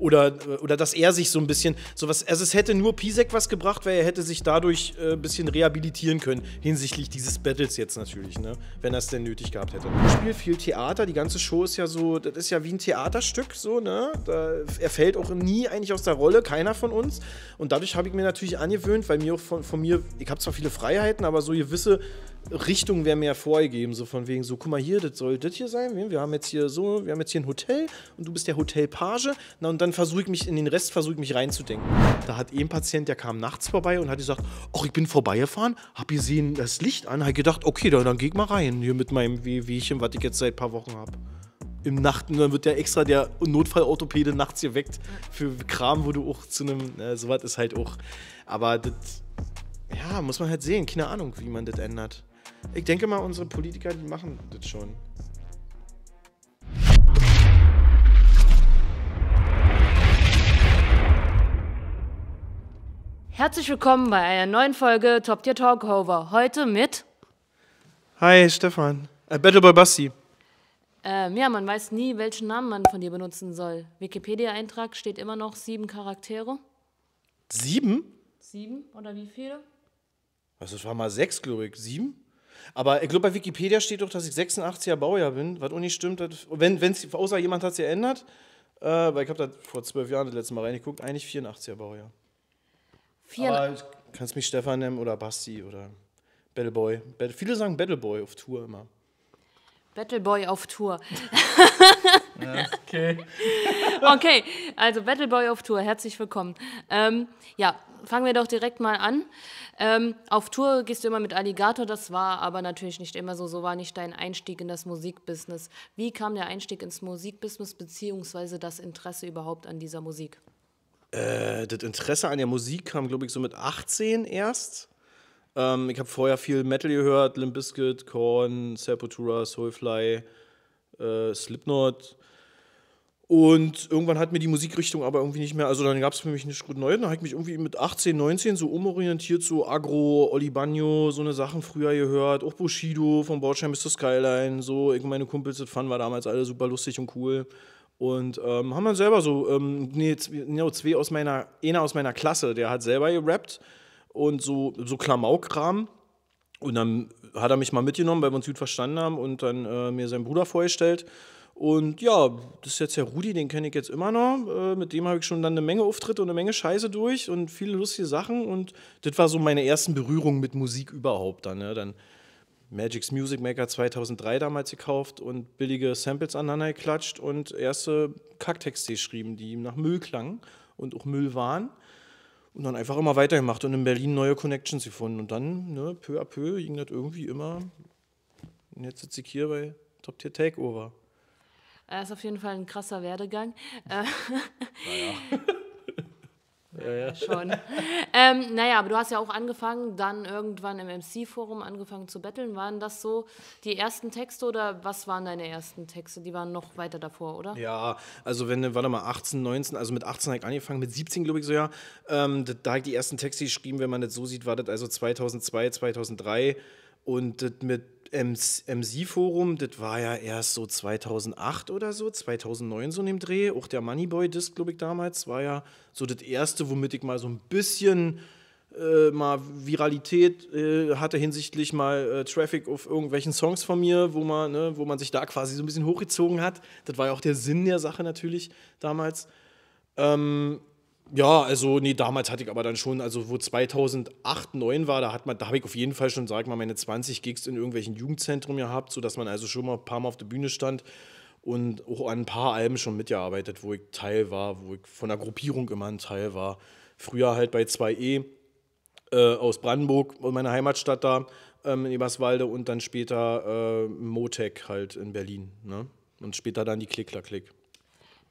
oder, äh, oder dass er sich so ein bisschen sowas. Also es hätte nur Pisek was gebracht, weil er hätte sich dadurch äh, ein bisschen rehabilitieren können, hinsichtlich dieses Battles jetzt natürlich, ne? Wenn er es denn nötig gehabt hätte. Ich spiele viel Theater, die ganze Show ist ja so, das ist ja wie ein Theaterstück, so, ne? Da, er fällt auch nie eigentlich aus der Rolle, keiner von uns. Und dadurch habe ich mir natürlich angewöhnt, weil mir auch von, von mir, ich habe zwar viele Freiheiten, aber so gewisse Richtung wäre mir ja vorgegeben, so von wegen, so, guck mal hier, das soll das hier sein, wir haben jetzt hier so, wir haben jetzt hier ein Hotel und du bist der Hotelpage. Na, und dann versuche ich mich in den Rest, versuche ich mich reinzudenken. Da hat eben ein Patient, der kam nachts vorbei und hat gesagt, ach, ich bin vorbeigefahren, hab gesehen das Licht an, hat gedacht, okay, dann, dann geh ich mal rein, hier mit meinem Wehwehchen, was ich jetzt seit ein paar Wochen habe im Nacht und dann wird ja extra der Notfallorthopäde nachts geweckt für Kram, wo du auch zu einem, äh, sowas ist halt auch. Aber das, ja, muss man halt sehen, keine Ahnung, wie man das ändert. Ich denke mal, unsere Politiker, die machen das schon. Herzlich willkommen bei einer neuen Folge Top Tier Talkover. Heute mit. Hi, Stefan. Äh, Alberto Boy Basti. Ähm, ja, man weiß nie, welchen Namen man von dir benutzen soll. Wikipedia-Eintrag steht immer noch sieben Charaktere. Sieben? Sieben oder wie viele? Also, es war mal sechs, glaube ich. Sieben? Aber ich glaube, bei Wikipedia steht doch, dass ich 86er Baujahr bin, was auch nicht stimmt. wenn, wenn's, außer jemand hat es geändert, äh, weil ich habe da vor zwölf Jahren das letzte Mal reingeguckt, eigentlich 84er Baujahr. Vier Aber ich, kannst mich Stefan nennen oder Basti oder Battleboy. Battle, viele sagen Battleboy auf Tour immer. Battleboy auf Tour. okay. okay, also Battleboy auf Tour, herzlich willkommen. Ähm, ja, fangen wir doch direkt mal an. Ähm, auf Tour gehst du immer mit Alligator, das war aber natürlich nicht immer so. So war nicht dein Einstieg in das Musikbusiness. Wie kam der Einstieg ins Musikbusiness beziehungsweise das Interesse überhaupt an dieser Musik? Äh, das Interesse an der Musik kam, glaube ich, so mit 18 erst. Ähm, ich habe vorher viel Metal gehört, Limp Bizkit, Korn, Sepultura, Soulfly, äh, Slipknot und irgendwann hat mir die Musikrichtung aber irgendwie nicht mehr, also dann gab es für mich nicht gut neu. Dann habe ich mich irgendwie mit 18, 19 so umorientiert, so Agro, Bagno, so eine Sachen früher gehört. Auch Bushido von Bordschein bis zur Skyline. So, ich meine Kumpels, das fanden wir damals alle super lustig und cool. Und ähm, haben dann selber so, ähm, nee, zwei aus meiner, einer aus meiner Klasse, der hat selber gerappt und so, so Klamauk-Kram. Und dann hat er mich mal mitgenommen, weil wir uns gut verstanden haben und dann äh, mir seinen Bruder vorgestellt. Und ja, das ist jetzt der Rudi, den kenne ich jetzt immer noch. Äh, mit dem habe ich schon dann eine Menge Auftritte und eine Menge Scheiße durch und viele lustige Sachen. Und das war so meine ersten Berührungen mit Musik überhaupt dann. Ne? Dann Magic's Music Maker 2003 damals gekauft und billige Samples aneinander geklatscht und erste Kacktexte geschrieben, die nach Müll klangen und auch Müll waren. Und dann einfach immer weitergemacht und in Berlin neue Connections gefunden. Und dann, ne, peu à peu, ging das irgendwie immer. Und jetzt sitze ich hier bei Top Tier Takeover. Er äh, ist auf jeden Fall ein krasser Werdegang. Äh, naja. Ja, ja. Schon. Ähm, naja, aber du hast ja auch angefangen, dann irgendwann im MC-Forum angefangen zu betteln. Waren das so die ersten Texte oder was waren deine ersten Texte? Die waren noch weiter davor, oder? Ja, also wenn, warte mal, 18, 19, also mit 18 habe ich angefangen, mit 17 glaube ich so, ja. Ähm, da habe ich die ersten Texte geschrieben, wenn man das so sieht, war das also 2002, 2003 und das mit MC-Forum, das war ja erst so 2008 oder so, 2009 so in dem Dreh. Auch der Moneyboy-Disc, glaube ich, damals war ja so das erste, womit ich mal so ein bisschen äh, mal Viralität äh, hatte hinsichtlich mal äh, Traffic auf irgendwelchen Songs von mir, wo man, ne, wo man sich da quasi so ein bisschen hochgezogen hat. Das war ja auch der Sinn der Sache natürlich damals. Ähm, ja, also nee, damals hatte ich aber dann schon, also wo 2008, 2009 war, da hat man, da habe ich auf jeden Fall schon, sag mal, meine 20 Gigs in irgendwelchen Jugendzentren gehabt, sodass man also schon mal ein paar Mal auf der Bühne stand und auch an ein paar Alben schon mitgearbeitet, wo ich Teil war, wo ich von der Gruppierung immer ein Teil war. Früher halt bei 2E äh, aus Brandenburg, meiner Heimatstadt da, ähm, in Eberswalde und dann später äh, Motec halt in Berlin. Ne? Und später dann die Klick-Klack-Klick. Klickler-Klick. klick klick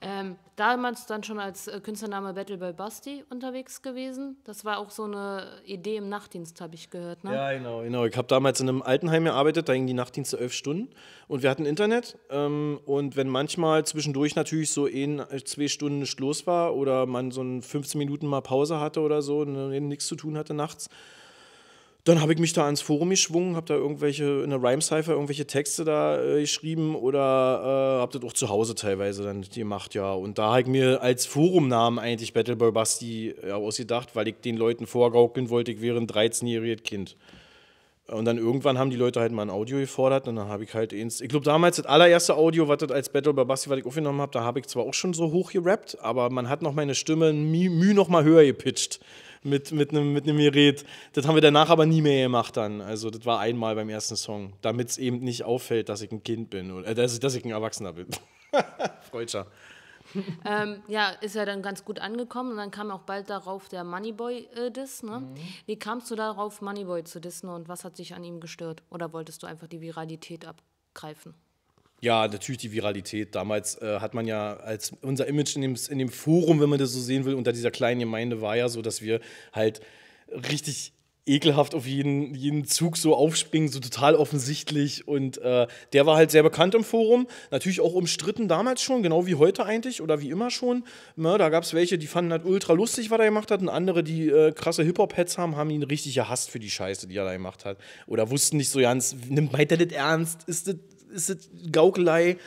ähm, damals dann schon als äh, Künstlername Battle by Basti unterwegs gewesen. Das war auch so eine Idee im Nachtdienst, habe ich gehört. Ne? Ja, genau, genau. Ich habe damals in einem Altenheim gearbeitet, da gingen die Nachtdienste elf Stunden und wir hatten Internet. Ähm, und wenn manchmal zwischendurch natürlich so ein, äh, zwei Stunden nicht los war oder man so 15 Minuten mal Pause hatte oder so und ne, nichts zu tun hatte nachts, dann habe ich mich da ans Forum geschwungen, habe da irgendwelche in der Rhyme cypher irgendwelche Texte da äh, geschrieben oder äh, habe das auch zu Hause teilweise dann gemacht, ja. Und da habe ich mir als Forumnamen eigentlich Battle Boy Basti ja, ausgedacht, weil ich den Leuten vorgaukeln wollte, ich wäre ein 13-jähriges Kind. Und dann irgendwann haben die Leute halt mal ein Audio gefordert und dann habe ich halt ins. Ich glaube, damals das allererste Audio, was das als Battle Boy Basti, was ich aufgenommen habe, da habe ich zwar auch schon so hoch gerappt, aber man hat noch meine Stimme müh noch mal höher gepitcht mit, mit, einem, mit einem Gerät. Das haben wir danach aber nie mehr gemacht dann. Also das war einmal beim ersten Song, damit es eben nicht auffällt, dass ich ein Kind bin oder äh, dass, dass ich ein Erwachsener bin. Freutscher. ähm, ja, ist ja dann ganz gut angekommen und dann kam auch bald darauf der Moneyboy-Diss. Äh, ne? mhm. Wie kamst du darauf, Moneyboy zu dissen und was hat sich an ihm gestört? Oder wolltest du einfach die Viralität abgreifen? Ja, natürlich die Viralität. Damals äh, hat man ja als unser Image in dem, in dem Forum, wenn man das so sehen will, unter dieser kleinen Gemeinde war ja so, dass wir halt richtig ekelhaft auf jeden, jeden Zug so aufspringen, so total offensichtlich. Und äh, der war halt sehr bekannt im Forum, natürlich auch umstritten damals schon, genau wie heute eigentlich oder wie immer schon. Na, ne, da gab es welche, die fanden halt ultra lustig, was er gemacht hat, und andere, die äh, krasse Hip-Hop-Heads haben, haben ihn richtig gehasst für die Scheiße, die er da gemacht hat. Oder wussten nicht so ganz, nimmt weiter das ernst? Ist das ist es Gaukelei.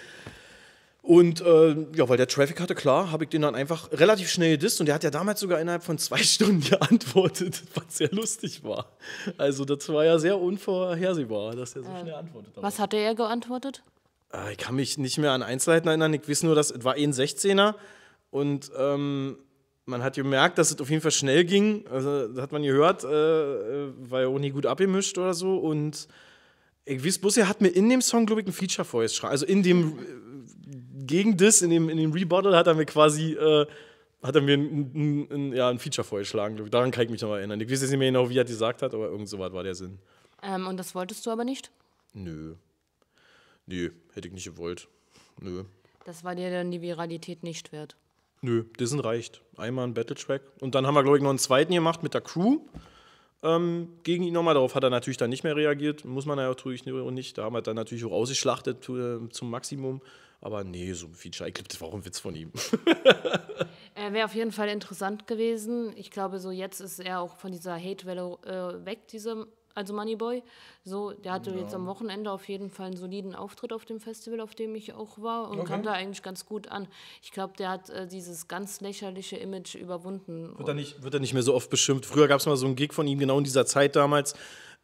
Und äh, ja, weil der Traffic hatte, klar, habe ich den dann einfach relativ schnell gedisst und der hat ja damals sogar innerhalb von zwei Stunden geantwortet, was sehr lustig war. Also das war ja sehr unvorhersehbar, dass er so äh, schnell antwortet. Was hatte er geantwortet? Äh, ich kann mich nicht mehr an Einzelheiten erinnern. Ich weiß nur, dass es war eh ein 16er und ähm, man hat gemerkt, dass es auf jeden Fall schnell ging. Also das hat man gehört, äh, äh war ja auch nie gut abgemischt oder so und ich weiß bloß, hat mir in dem Song, glaube ich, ein Feature Voice schreiben. Also in dem, äh, gegen das, in dem, in dem Rebuttal hat er mir quasi, äh, hat er mir ein, ein, ein, ja, ein Feature vorgeschlagen, glaube ich. Daran kann ich mich noch mal erinnern. Ich weiß jetzt nicht mehr genau, wie er gesagt hat, aber irgend so was war der Sinn. Ähm, und das wolltest du aber nicht? Nö. Nö, hätte ich nicht gewollt. Nö. Das war dir dann die Viralität nicht wert? Nö, diesen reicht. Einmal ein Battle-Track. Und dann haben wir, glaube ich, noch einen zweiten gemacht mit der Crew ähm, gegen ihn nochmal. Darauf hat er natürlich dann nicht mehr reagiert. Muss man ja natürlich nicht. Da haben wir dann natürlich auch rausgeschlachtet äh, zum Maximum. Aber nee, so viel Scheiklip, das war auch ein Witz von ihm. äh, Wäre auf jeden Fall interessant gewesen. Ich glaube, so jetzt ist er auch von dieser Hate-Welle äh, weg, diese also Moneyboy. So, der hatte ja. jetzt am Wochenende auf jeden Fall einen soliden Auftritt auf dem Festival, auf dem ich auch war und okay. kam da eigentlich ganz gut an. Ich glaube, der hat äh, dieses ganz lächerliche Image überwunden. Wird er, nicht, wird er nicht mehr so oft beschimpft? Früher gab es mal so einen Gig von ihm, genau in dieser Zeit damals,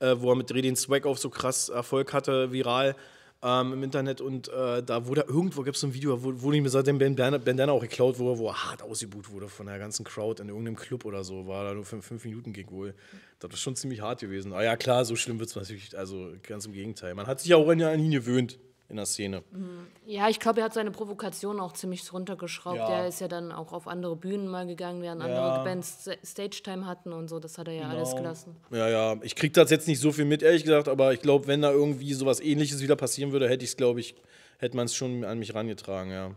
äh, wo er mit Dreh den Swag auf so krass Erfolg hatte, viral ähm, im Internet und äh, da wurde irgendwo, gibt es so ein Video, wo, wo mir seitdem Ben Bandana auch geklaut wurde, wo er hart ausgebuht wurde von der ganzen Crowd in irgendeinem Club oder so, war da nur für fünf Minuten gegen wohl. Das ist schon ziemlich hart gewesen. Aber ah ja, klar, so schlimm wird es natürlich, also ganz im Gegenteil. Man hat sich ja auch an ihn gewöhnt in der Szene. Mhm. Ja, ich glaube, er hat seine Provokation auch ziemlich runtergeschraubt. Ja. Er ist ja dann auch auf andere Bühnen mal gegangen, während ja. andere Bands Stage-Time hatten und so. Das hat er ja genau. alles gelassen. Ja, ja. Ich kriege das jetzt nicht so viel mit, ehrlich gesagt, aber ich glaube, wenn da irgendwie sowas ähnliches wieder passieren würde, hätte ich es, glaube ich, hätte man es schon an mich rangetragen, ja.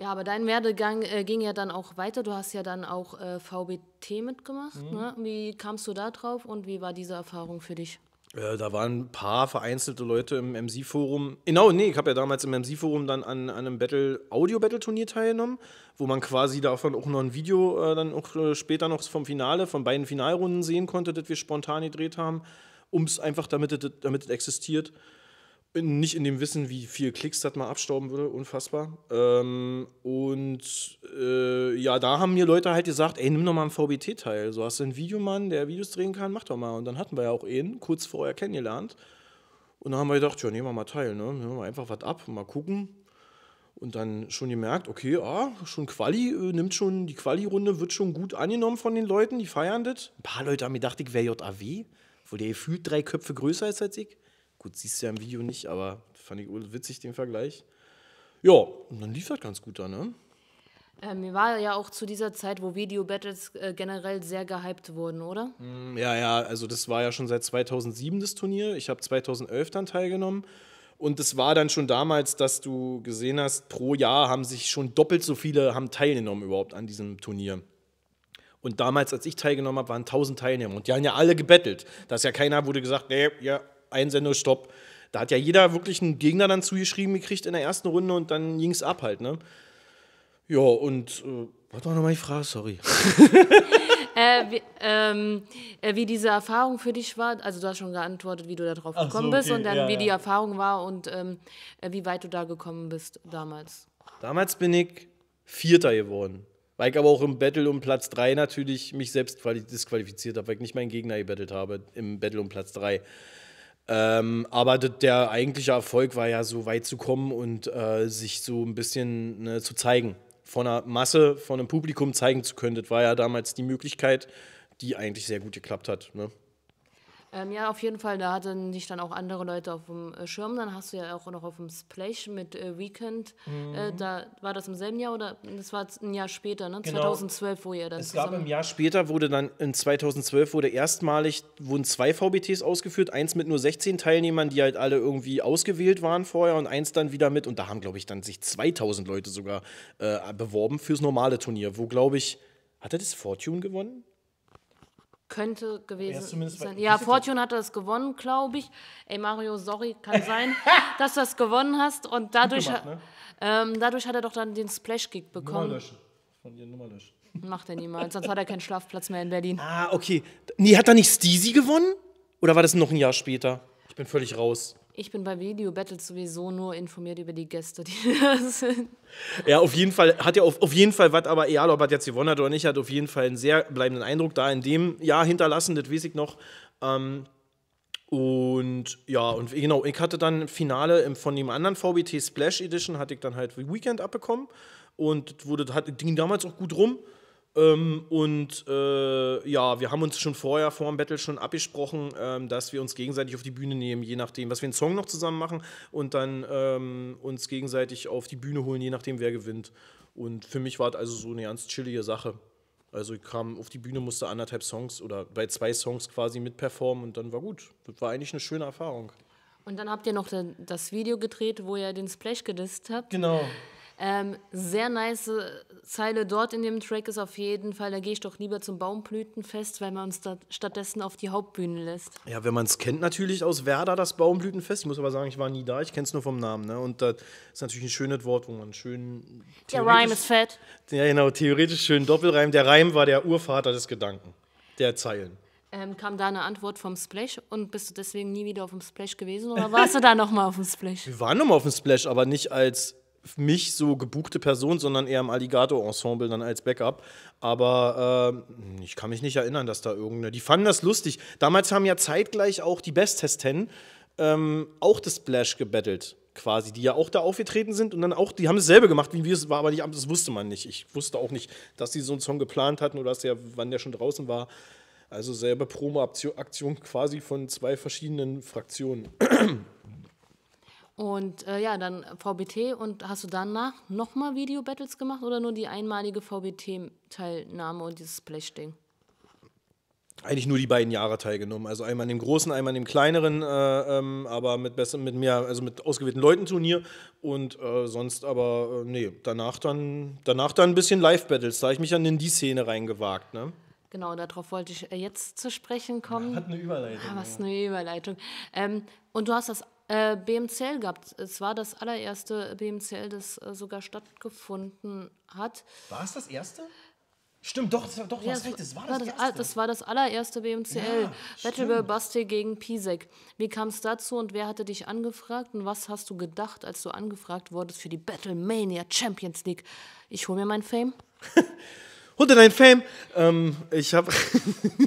Ja, aber dein Werdegang äh, ging ja dann auch weiter. Du hast ja dann auch äh, VBT mitgemacht. Mhm. Ne? Wie kamst du da drauf und wie war diese Erfahrung für dich? Äh, da waren ein paar vereinzelte Leute im MC-Forum. Genau, nee, ich habe ja damals im MC-Forum dann an, an einem Battle, Audio-Battle-Turnier teilgenommen, wo man quasi davon auch noch ein Video äh, dann auch äh, später noch vom Finale, von beiden Finalrunden sehen konnte, das wir spontan gedreht haben, um es einfach, damit es damit existiert. Nicht in dem Wissen, wie viel Klicks das mal abstauben würde, unfassbar. Ähm, und äh, ja, da haben mir Leute halt gesagt, ey, nimm doch mal einen VBT teil. So hast du einen Videomann, der Videos drehen kann, mach doch mal. Und dann hatten wir ja auch einen kurz vorher kennengelernt. Und dann haben wir gedacht, ja, nehmen wir mal teil, ne? Nehmen wir einfach was ab, mal gucken. Und dann schon gemerkt, okay, ah, schon Quali, äh, nimmt schon, die Quali-Runde wird schon gut angenommen von den Leuten, die feiern das. Ein paar Leute haben mir gedacht, ich wäre JAW, wo der gefühlt drei Köpfe größer ist als ich. Gut, siehst du ja im Video nicht, aber fand ich witzig den Vergleich. Ja, und dann lief das ganz gut da, ne? Äh, mir war ja auch zu dieser Zeit, wo Video-Battles äh, generell sehr gehypt wurden, oder? Mm, ja, ja, also das war ja schon seit 2007 das Turnier. Ich habe 2011 dann teilgenommen. Und es war dann schon damals, dass du gesehen hast, pro Jahr haben sich schon doppelt so viele haben teilgenommen überhaupt an diesem Turnier. Und damals, als ich teilgenommen habe, waren 1000 Teilnehmer und die haben ja alle gebettelt. Da ist ja keiner, wurde gesagt, nee, ja, Einsendestopp. Da hat ja jeder wirklich einen Gegner dann zugeschrieben gekriegt in der ersten Runde und dann ging es ab halt, ne? Ja, und äh, was war nochmal die Frage? Sorry. Äh, wie, ähm, äh, wie, diese Erfahrung für dich war, also du hast schon geantwortet, wie du da drauf gekommen so, okay, bist und dann ja, wie ja. die Erfahrung war und ähm, äh, wie weit du da gekommen bist damals. Damals bin ich Vierter geworden, weil ich aber auch im Battle um Platz 3 natürlich mich selbst disqualifiziert habe, weil ich nicht meinen Gegner gebettelt habe im Battle um Platz 3. Ähm, aber der eigentliche Erfolg war ja so weit zu kommen und äh, sich so ein bisschen ne, zu zeigen. Von einer Masse, von einem Publikum zeigen zu können. Das war ja damals die Möglichkeit, die eigentlich sehr gut geklappt hat. Ne? Ähm, ja, auf jeden Fall, da hatten dich dann auch andere Leute auf dem äh, Schirm. Dann hast du ja auch noch auf dem Splash mit äh, Weekend. Äh, mhm. Äh, da war das im selben Jahr oder das war ein Jahr später, ne? Genau. 2012, wo ihr dann. Es gab im Jahr später wurde dann in 2012 wurde erstmalig wurden zwei VBTs ausgeführt, eins mit nur 16 Teilnehmern, die halt alle irgendwie ausgewählt waren vorher und eins dann wieder mit und da haben glaube ich dann sich 2000 Leute sogar äh, beworben fürs normale Turnier, wo glaube ich hat er das Fortune gewonnen? Könnte gewesen sein. Ja, Fortune hat das gewonnen, glaube ich. Ey, Mario, sorry, kann sein, dass du das gewonnen hast. Und dadurch, gemacht, ne? ähm, dadurch hat er doch dann den Splash-Gig bekommen. Nummer Von dir Nummer löschen. Macht er niemals, sonst hat er keinen Schlafplatz mehr in Berlin. Ah, okay. Nee, hat da nicht Steezy gewonnen? Oder war das noch ein Jahr später? Ich bin völlig raus. Ich bin bei Video Battles sowieso nur informiert über die Gäste, die da sind. Ja, auf jeden Fall hat ja auf, auf jeden Fall was, aber egal, ob er jetzt gewonnen hat oder nicht, hat auf jeden Fall einen sehr bleibenden Eindruck da in dem Jahr hinterlassen, das weiß ich noch. Ähm, und ja, und genau, ich hatte dann Finale von dem anderen VBT Splash Edition, hatte ich dann halt Weekend abbekommen und wurde, hat, ging damals auch gut rum. Ähm, und äh, ja, wir haben uns schon vorher vor dem Battle schon abgesprochen, ähm, dass wir uns gegenseitig auf die Bühne nehmen, je nachdem, was wir einen Song noch zusammen machen und dann ähm, uns gegenseitig auf die Bühne holen, je nachdem, wer gewinnt. Und für mich war es also so eine ganz chillige Sache. Also ich kam auf die Bühne, musste anderthalb Songs oder bei zwei Songs quasi mitperformen und dann war gut. Das war eigentlich eine schöne Erfahrung. Und dann habt ihr noch das Video gedreht, wo ihr den Splash gedisst habt. Genau. Ähm, sehr nice äh, Zeile dort in dem Track ist auf jeden Fall, da gehe ich doch lieber zum Baumblütenfest, weil man uns da stattdessen auf die Hauptbühne lässt. Ja, wenn man es kennt natürlich aus Werder, das Baumblütenfest. Ich muss aber sagen, ich war nie da, ich kenne es nur vom Namen. Ne? Und das ist natürlich ein schönes Wort, wo man schön... Der Reim ist fett. Ja, genau, theoretisch schön Doppelreim. Der Reim war der Urvater des Gedanken, der Zeilen. Ähm, kam da eine Antwort vom Splash und bist du deswegen nie wieder auf dem Splash gewesen oder warst du da nochmal auf dem Splash? Wir waren nochmal auf dem Splash, aber nicht als mich so gebuchte Person, sondern eher im Alligator-Ensemble dann als Backup. Aber äh, ich kann mich nicht erinnern, dass da irgendeine. Die fanden das lustig. Damals haben ja zeitgleich auch die Best-Test 10 ähm, auch das Splash gebettelt quasi, die ja auch da aufgetreten sind und dann auch, die haben dasselbe gemacht wie wir, es war aber nicht, das wusste man nicht. Ich wusste auch nicht, dass sie so einen Song geplant hatten oder dass der, wann der schon draußen war. Also selbe Promo-Aktion quasi von zwei verschiedenen Fraktionen. Und äh, ja, dann VBT und hast du danach nochmal Video-Battles gemacht oder nur die einmalige VBT-Teilnahme und dieses Splash-Ding? eigentlich nur die beiden Jahre teilgenommen. Also einmal in dem großen, einmal in dem kleineren, äh, ähm, aber mit besser, mit mehr, also mit ausgewählten Leuten Turnier und äh, sonst aber, äh, nee, danach dann, danach dann ein bisschen Live-Battles. Da habe ich mich dann in die Szene reingewagt, ne? Genau, darauf wollte ich äh, jetzt zu sprechen kommen. Ja, hat eine Überleitung. Ah, was eine Überleitung. Ähm, und du hast das äh, BMCL gab es. Es war das allererste BMCL, das äh, sogar stattgefunden hat. War es das erste? Stimmt, doch, das, war, doch, ja, das, recht, das war, war das, das, das, war das allererste BMCL. Ja, Battle Buster gegen Pisek. Wie kam es dazu und wer hatte dich angefragt und was hast du gedacht, als du angefragt wurdest für die Battlemania Champions League? Ich hole mir meinen Fame. Hunde dein Fame. Ähm, ich habe.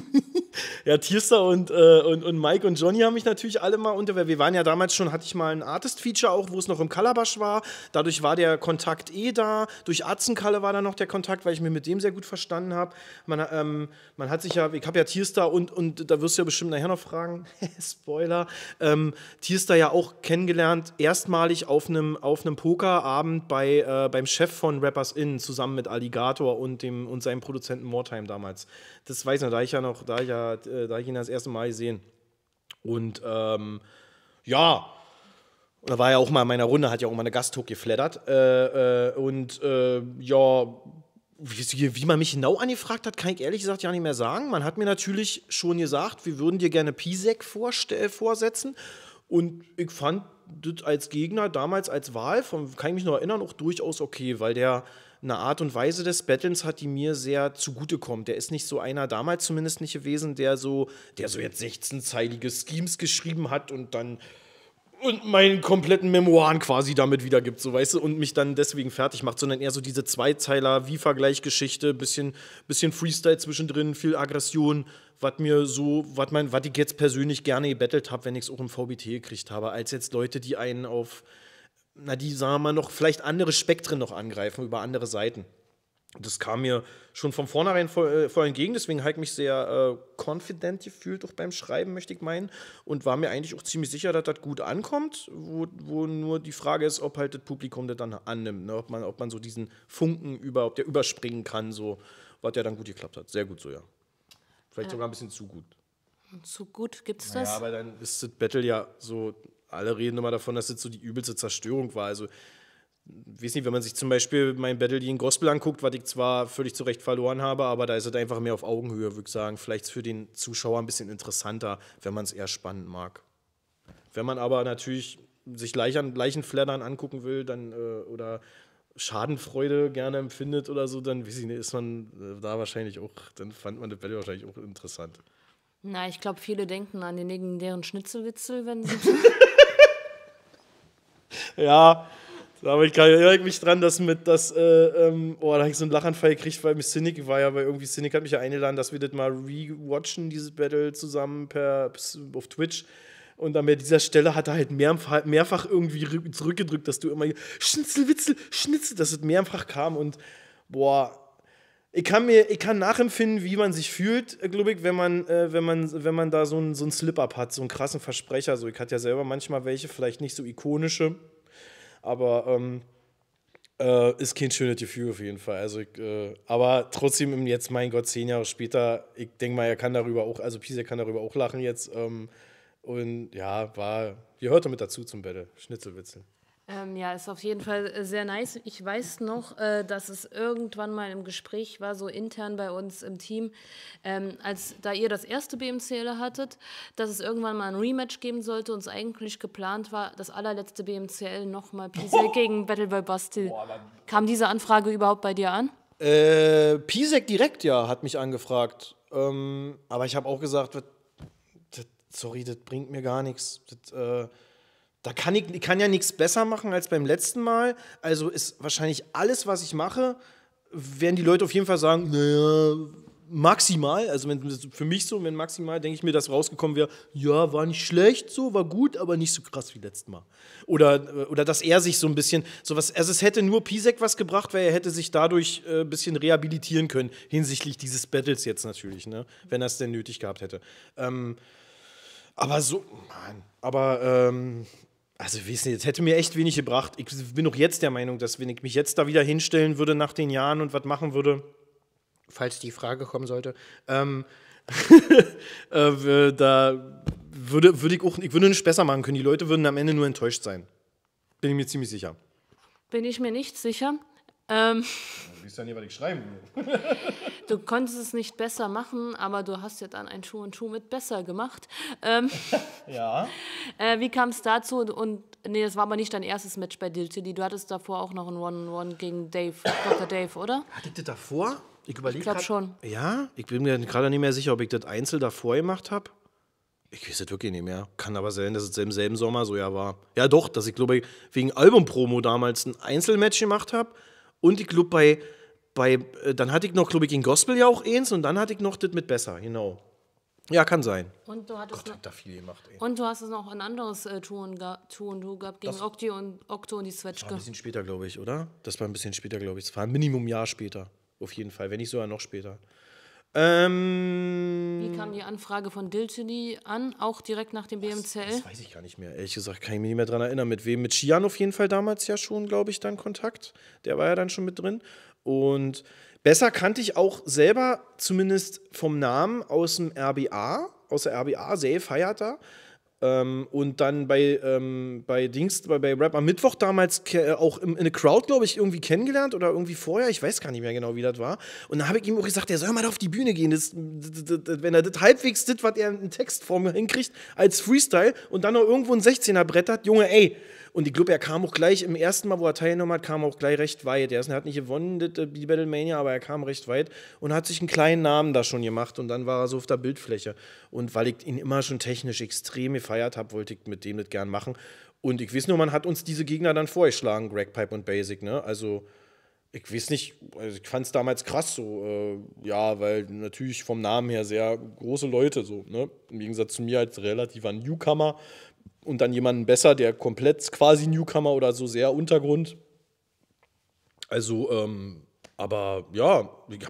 ja, Tierster und, äh, und, und Mike und Johnny haben mich natürlich alle mal unter. Wir waren ja damals schon, hatte ich mal ein Artist-Feature auch, wo es noch im Kalabasch war. Dadurch war der Kontakt eh da. Durch Atzenkalle war da noch der Kontakt, weil ich mich mit dem sehr gut verstanden habe. Man, ähm, man hat sich ja, ich habe ja Tierster und, und da wirst du ja bestimmt nachher noch fragen. Spoiler. Ähm, Tierster ja auch kennengelernt, erstmalig auf einem auf Pokerabend bei, äh, beim Chef von Rappers Inn zusammen mit Alligator und dem. Und und seinem Produzenten Mortime damals. Das weiß ich noch, da ich ja noch, da ich ja, äh, da ich ihn das erste Mal gesehen. Und ähm, ja, da war ja auch mal in meiner Runde, hat ja auch mal eine Gasthook geflattert. Äh, äh, und äh, ja, wie, wie, man mich genau angefragt hat, kann ich ehrlich gesagt ja nicht mehr sagen. Man hat mir natürlich schon gesagt, wir würden dir gerne Pisek vorsetzen. Und ich fand das als Gegner damals als Wahl, von, kann ich mich noch erinnern, auch durchaus okay, weil der eine Art und Weise des Battlens hat, die mir sehr zugutekommt. Der ist nicht so einer, damals zumindest nicht gewesen, der so, der so jetzt 16-zeilige Schemes geschrieben hat und dann und meinen kompletten Memoiren quasi damit wiedergibt, so weißt du, und mich dann deswegen fertig macht, sondern eher so diese Zweizeiler, wie Vergleichgeschichte, bisschen, bisschen Freestyle zwischendrin, viel Aggression, was mir so, was mein, was ich jetzt persönlich gerne gebettelt habe, wenn ich es auch im VBT gekriegt habe, als jetzt Leute, die einen auf na, die, sagen wir mal, noch vielleicht andere Spektren noch angreifen über andere Seiten. Das kam mir schon von vornherein voll, äh, voll entgegen, deswegen habe ich mich sehr äh, confident gefühlt, auch beim Schreiben, möchte ich meinen. Und war mir eigentlich auch ziemlich sicher, dass das gut ankommt, wo, wo nur die Frage ist, ob halt das Publikum das dann annimmt, ne? ob, man, ob man so diesen Funken über, ob der überspringen kann, so, was ja dann gut geklappt hat. Sehr gut so, ja. Vielleicht sogar ein bisschen zu gut. Zu gut gibt es das? Ja, naja, aber dann ist das Battle ja so alle reden immer davon, dass das so die übelste Zerstörung war. Also, ich weiß nicht, wenn man sich zum Beispiel mein Battle gegen Gospel anguckt, was ich zwar völlig zu Recht verloren habe, aber da ist es einfach mehr auf Augenhöhe, würde ich sagen. Vielleicht für den Zuschauer ein bisschen interessanter, wenn man es eher spannend mag. Wenn man aber natürlich sich Leichen, Leichenflattern angucken will, dann äh, oder Schadenfreude gerne empfindet oder so, dann weiß ich nicht, ist man äh, da wahrscheinlich auch, dann fand man das Battle wahrscheinlich auch interessant. Na, ich glaube, viele denken an den legendären Schnitzelwitzel, wenn sie. ja, da aber ich erinnere mich dran, dass mit das, äh, ähm, oh, da habe ich so einen Lachanfall gekriegt, weil mich Cynic war ja, weil irgendwie Cynic hat mich ja eingeladen, dass wir das mal rewatchen, dieses Battle zusammen per, auf Twitch. Und an dieser Stelle hat er halt mehrfach, halt mehrfach irgendwie zurückgedrückt, dass du immer Schnitzel, Witzel, Schnitzel, dass es mehrfach kam und boah, ich kann mir, ich kann nachempfinden, wie man sich fühlt, glaube ich, äh, wenn man, äh, wenn man, wenn man da so einen so ein Slip-Up hat, so einen krassen Versprecher. So, ich hatte ja selber manchmal welche, vielleicht nicht so ikonische, aber ähm, äh, ist kein schönes Gefühl auf jeden Fall. Also, ich, äh, aber trotzdem, jetzt, mein Gott, zehn Jahre später, ich denke mal, er kann darüber auch, also Pisa kann darüber auch lachen jetzt. Ähm, und ja, war, gehört damit dazu zum Battle. Schnitzelwitzel. Ähm, ja, ist auf jeden Fall äh, sehr nice. Ich weiß noch, äh, dass es irgendwann mal im Gespräch war, so intern bei uns im Team, ähm, als da ihr das erste BMCL hattet, dass es irgendwann mal ein Rematch geben sollte und es eigentlich geplant war, das allerletzte BMCL nochmal Pisek gegen Battle by Bastille. Boah, Kam diese Anfrage überhaupt bei dir an? Äh, Pisek direkt, ja, hat mich angefragt. Ähm, aber ich habe auch gesagt, sorry, das bringt mir gar nichts. Das, äh, da kann ich, ich kann ja nichts besser machen als beim letzten Mal. Also ist wahrscheinlich alles, was ich mache, werden die Leute auf jeden Fall sagen, naja, maximal, also wenn für mich so, wenn maximal, denke ich mir, dass rausgekommen wäre, ja, war nicht schlecht, so, war gut, aber nicht so krass wie letztes Mal. Oder, äh, oder dass er sich so ein bisschen, sowas, also es hätte nur Pisek was gebracht, weil er hätte sich dadurch äh, ein bisschen rehabilitieren können, hinsichtlich dieses Battles jetzt natürlich, ne? Wenn er es denn nötig gehabt hätte. Ähm, aber so, Mann, aber ähm, also ich weiß nicht, das hätte mir echt wenig gebracht. Ich bin auch jetzt der Meinung, dass wenn ich mich jetzt da wieder hinstellen würde nach den Jahren und was machen würde, falls die Frage kommen sollte, ähm, äh, da würde, würde ich auch, ich würde nicht besser machen können. Die Leute würden am Ende nur enttäuscht sein. Bin ich mir ziemlich sicher. Bin ich mir nicht sicher. Ähm. Du liest ja nie, was ich schreiben will. du konntest es nicht besser machen, aber du hast ja dann ein Schuh und Schuh mit besser gemacht. Ähm, ja. Äh, wie kam es dazu? Und nee, das war aber nicht dein erstes Match bei Dill Du hattest davor auch noch ein One-on-One gegen Dave, Dr. Dave, oder? Hatte ich davor? Ich Ich glaube schon. Ja, ich bin mir gerade nicht mehr sicher, ob ich das Einzel davor gemacht habe. Ich weiß es wirklich nicht mehr. Kann aber sein, dass es im selben Sommer so ja war. Ja, doch, dass ich, glaube ich, wegen Albumpromo damals ein Einzelmatch gemacht habe. Und ich glaube, bei bei, äh, dann hatte ich noch, glaube ich, in Gospel ja auch eins und dann hatte ich noch das mit Besser, genau. Ja, kann sein. Und du hattest Gott, noch, hat da viel gemacht, ey. Und du hast es noch ein anderes äh, Touren, du gehabt gegen Okti und, Okto und die Zwetschge. Das war ein bisschen später, glaube ich, oder? Das war ein bisschen später, glaube ich. Das war ein Minimum Jahr später. Auf jeden Fall, wenn nicht sogar noch später. Ähm, Wie kam die Anfrage von Diltini an, auch direkt nach dem BMCL? Das, das weiß ich gar nicht mehr. Ehrlich gesagt, kann ich mich nicht mehr daran erinnern. Mit wem? Mit Shian auf jeden Fall damals ja schon, glaube ich, dann Kontakt. Der war ja dann schon mit drin. Und besser kannte ich auch selber, zumindest vom Namen, aus dem RBA, aus der RBA, sehr feiert da. Ähm, und dann bei, ähm, bei Dings, bei, bei Rap am Mittwoch damals äh, auch in, in eine Crowd, glaube ich, irgendwie kennengelernt oder irgendwie vorher. Ich weiß gar nicht mehr genau, wie das war. Und da habe ich ihm auch gesagt, der soll mal auf die Bühne gehen. Das, das, das, wenn er das halbwegs das, was er in Textform hinkriegt, als Freestyle und dann noch irgendwo ein 16er brettert, Junge, ey, und ich glaube, er kam auch gleich im ersten Mal, wo er teilgenommen hat, kam auch gleich recht weit. Er hat nicht gewonnen, äh, die Battlemania, aber er kam recht weit und hat sich einen kleinen Namen da schon gemacht. Und dann war er so auf der Bildfläche. Und weil ich ihn immer schon technisch extrem gefeiert habe, wollte ich mit dem das gern machen. Und ich weiß nur, man hat uns diese Gegner dann vorgeschlagen, Greg Pipe und Basic, ne? Also ich weiß nicht, also ich fand es damals krass so, äh, ja, weil natürlich vom Namen her sehr große Leute so, ne? Im Gegensatz zu mir als relativer Newcomer und dann jemanden besser, der komplett quasi Newcomer oder so sehr Untergrund. Also, ähm, aber ja,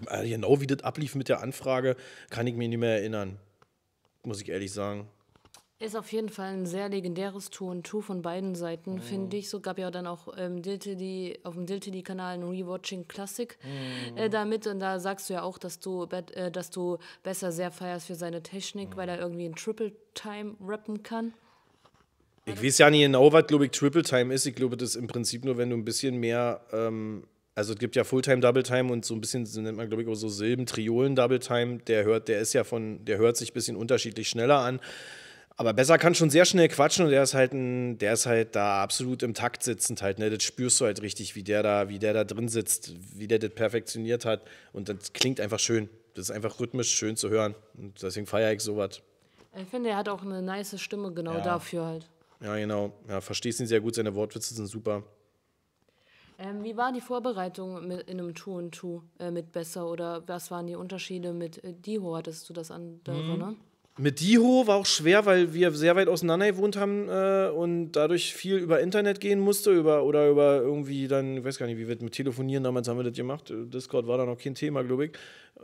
äh, genau wie das ablief mit der Anfrage, kann ich mir nicht mehr erinnern. Muss ich ehrlich sagen. Ist auf jeden Fall ein sehr legendäres Tour und Tour von beiden Seiten, mhm. finde ich. So gab ja dann auch ähm, Diltedy, auf dem diltidi kanal ein Rewatching Classic äh, mhm. äh, damit. Und da sagst du ja auch, dass du, äh, dass du besser sehr feierst für seine Technik, mhm. weil er irgendwie in Triple Time rappen kann. Ich weiß ja nicht genau, was, glaube ich, Triple Time ist. Ich glaube, das ist im Prinzip nur, wenn du ein bisschen mehr. Ähm, also es gibt ja Fulltime, Double Time und so ein bisschen, so nennt man, glaube ich, auch so Silben, Triolen, Double Time. Der hört, der ist ja von, der hört sich ein bisschen unterschiedlich schneller an. Aber besser kann schon sehr schnell quatschen und der ist halt ein, der ist halt da absolut im Takt sitzend halt. Ne? Das spürst du halt richtig, wie der da, wie der da drin sitzt, wie der das perfektioniert hat. Und das klingt einfach schön. Das ist einfach rhythmisch schön zu hören. Und deswegen feiere ich sowas. Ich finde, er hat auch eine nice Stimme genau ja. dafür halt. Ja, genau. Ja, verstehst ihn sehr gut, seine Wortwitze sind super. Ähm, wie war die Vorbereitung mit, in einem Two and Two äh, mit Besser oder was waren die Unterschiede mit äh, Diho? Hattest du das andere, mhm. ne? Mit Mediho war auch schwer, weil wir sehr weit auseinander gewohnt haben äh, und dadurch viel über Internet gehen musste über, oder über irgendwie dann, ich weiß gar nicht, wie wird mit Telefonieren damals haben wir das gemacht. Discord war da noch kein Thema, glaube ich.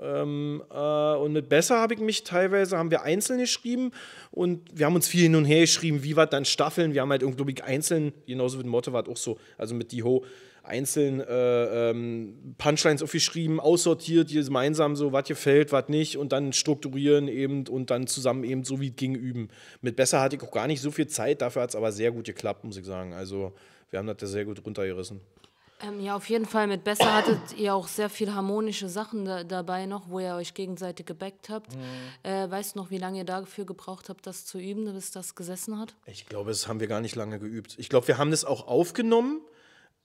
Ähm, äh, und mit Besser habe ich mich teilweise, haben wir einzeln geschrieben und wir haben uns viel hin und her geschrieben, wie war dann Staffeln. Wir haben halt, glaube ich, einzeln, genauso wie mit Motte war es auch so, also mit Diho einzeln äh, ähm, Punchlines aufgeschrieben, aussortiert, gemeinsam so, was gefällt, was nicht und dann strukturieren eben und dann zusammen eben so wie es ging üben. Mit Besser hatte ich auch gar nicht so viel Zeit, dafür hat es aber sehr gut geklappt, muss ich sagen. Also wir haben das ja sehr gut runtergerissen. Ähm, ja, auf jeden Fall. Mit Besser hattet ihr auch sehr viel harmonische Sachen da, dabei noch, wo ihr euch gegenseitig gebackt habt. Mhm. Äh, weißt du noch, wie lange ihr dafür gebraucht habt, das zu üben, bis das gesessen hat? Ich glaube, das haben wir gar nicht lange geübt. Ich glaube, wir haben das auch aufgenommen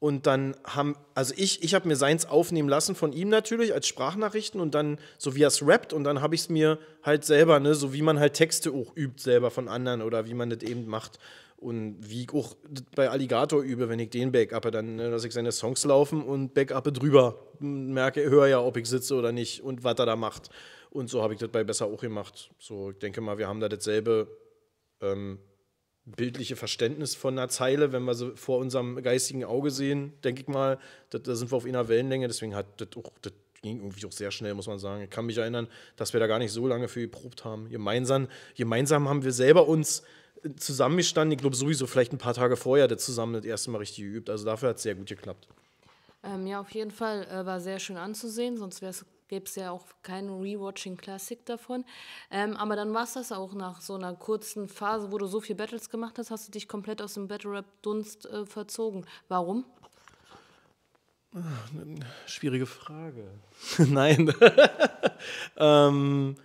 und dann haben, also ich, ich habe mir seins aufnehmen lassen von ihm natürlich als Sprachnachrichten und dann, so wie er es rappt, und dann habe ich es mir halt selber, ne, so wie man halt Texte auch übt selber von anderen oder wie man das eben macht. Und wie ich auch bei Alligator übe, wenn ich den backuppe, dann ne, dass ich seine Songs laufen und backuppe drüber. Merke, höre ja, ob ich sitze oder nicht und was er da macht. Und so habe ich das bei Besser auch gemacht. So, ich denke mal, wir haben da dasselbe ähm, bildliche Verständnis von einer Zeile, wenn wir sie vor unserem geistigen Auge sehen, denke ich mal, da, da, sind wir auf einer Wellenlänge, deswegen hat das auch, das ging irgendwie auch sehr schnell, muss man sagen. Ich kann mich erinnern, dass wir da gar nicht so lange für geprobt haben. Gemeinsam, gemeinsam haben wir selber uns äh, zusammengestanden, ich glaube sowieso vielleicht ein paar Tage vorher das zusammen das erste Mal richtig geübt. Also dafür hat es sehr gut geklappt. Ähm, ja, auf jeden Fall äh, war sehr schön anzusehen, sonst wäre es gäbe es ja auch kein Rewatching Classic davon. Ähm, aber dann war es das auch nach so einer kurzen Phase, wo du so viel Battles gemacht hast, hast du dich komplett aus dem Battle Rap Dunst äh, verzogen. Warum? Ach, ne, ne, schwierige Frage. Nein. ähm,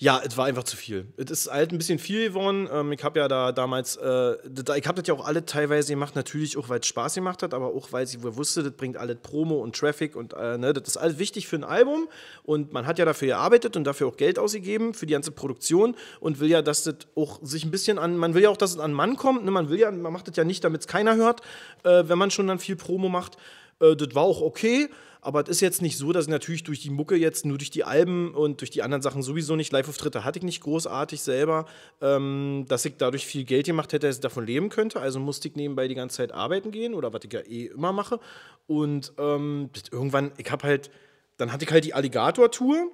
ja, es war einfach zu viel. Es ist halt ein bisschen viel geworden. Ähm, ich habe ja da damals, äh, da, ich habe das ja auch alle teilweise gemacht, natürlich auch, weil es Spaß gemacht hat, aber auch, weil ich wusste, das bringt alles Promo und Traffic und äh, ne, das ist alles wichtig für ein Album und man hat ja dafür gearbeitet und dafür auch Geld ausgegeben für die ganze Produktion und will ja, dass das auch sich ein bisschen an, man will ja auch, dass es an Mann kommt, ne? man will ja, man macht das ja nicht, damit es keiner hört, äh, wenn man schon dann viel Promo macht äh, das war auch okay, aber es ist jetzt nicht so, dass ich natürlich durch die Mucke jetzt nur durch die Alben und durch die anderen Sachen sowieso nicht Live-Auftritte hatte ich nicht großartig selber, ähm, dass ich dadurch viel Geld gemacht hätte, dass ich davon leben könnte. Also musste ich nebenbei die ganze Zeit arbeiten gehen oder was ich ja eh immer mache. Und ähm, irgendwann, ich habe halt, dann hatte ich halt die Alligator-Tour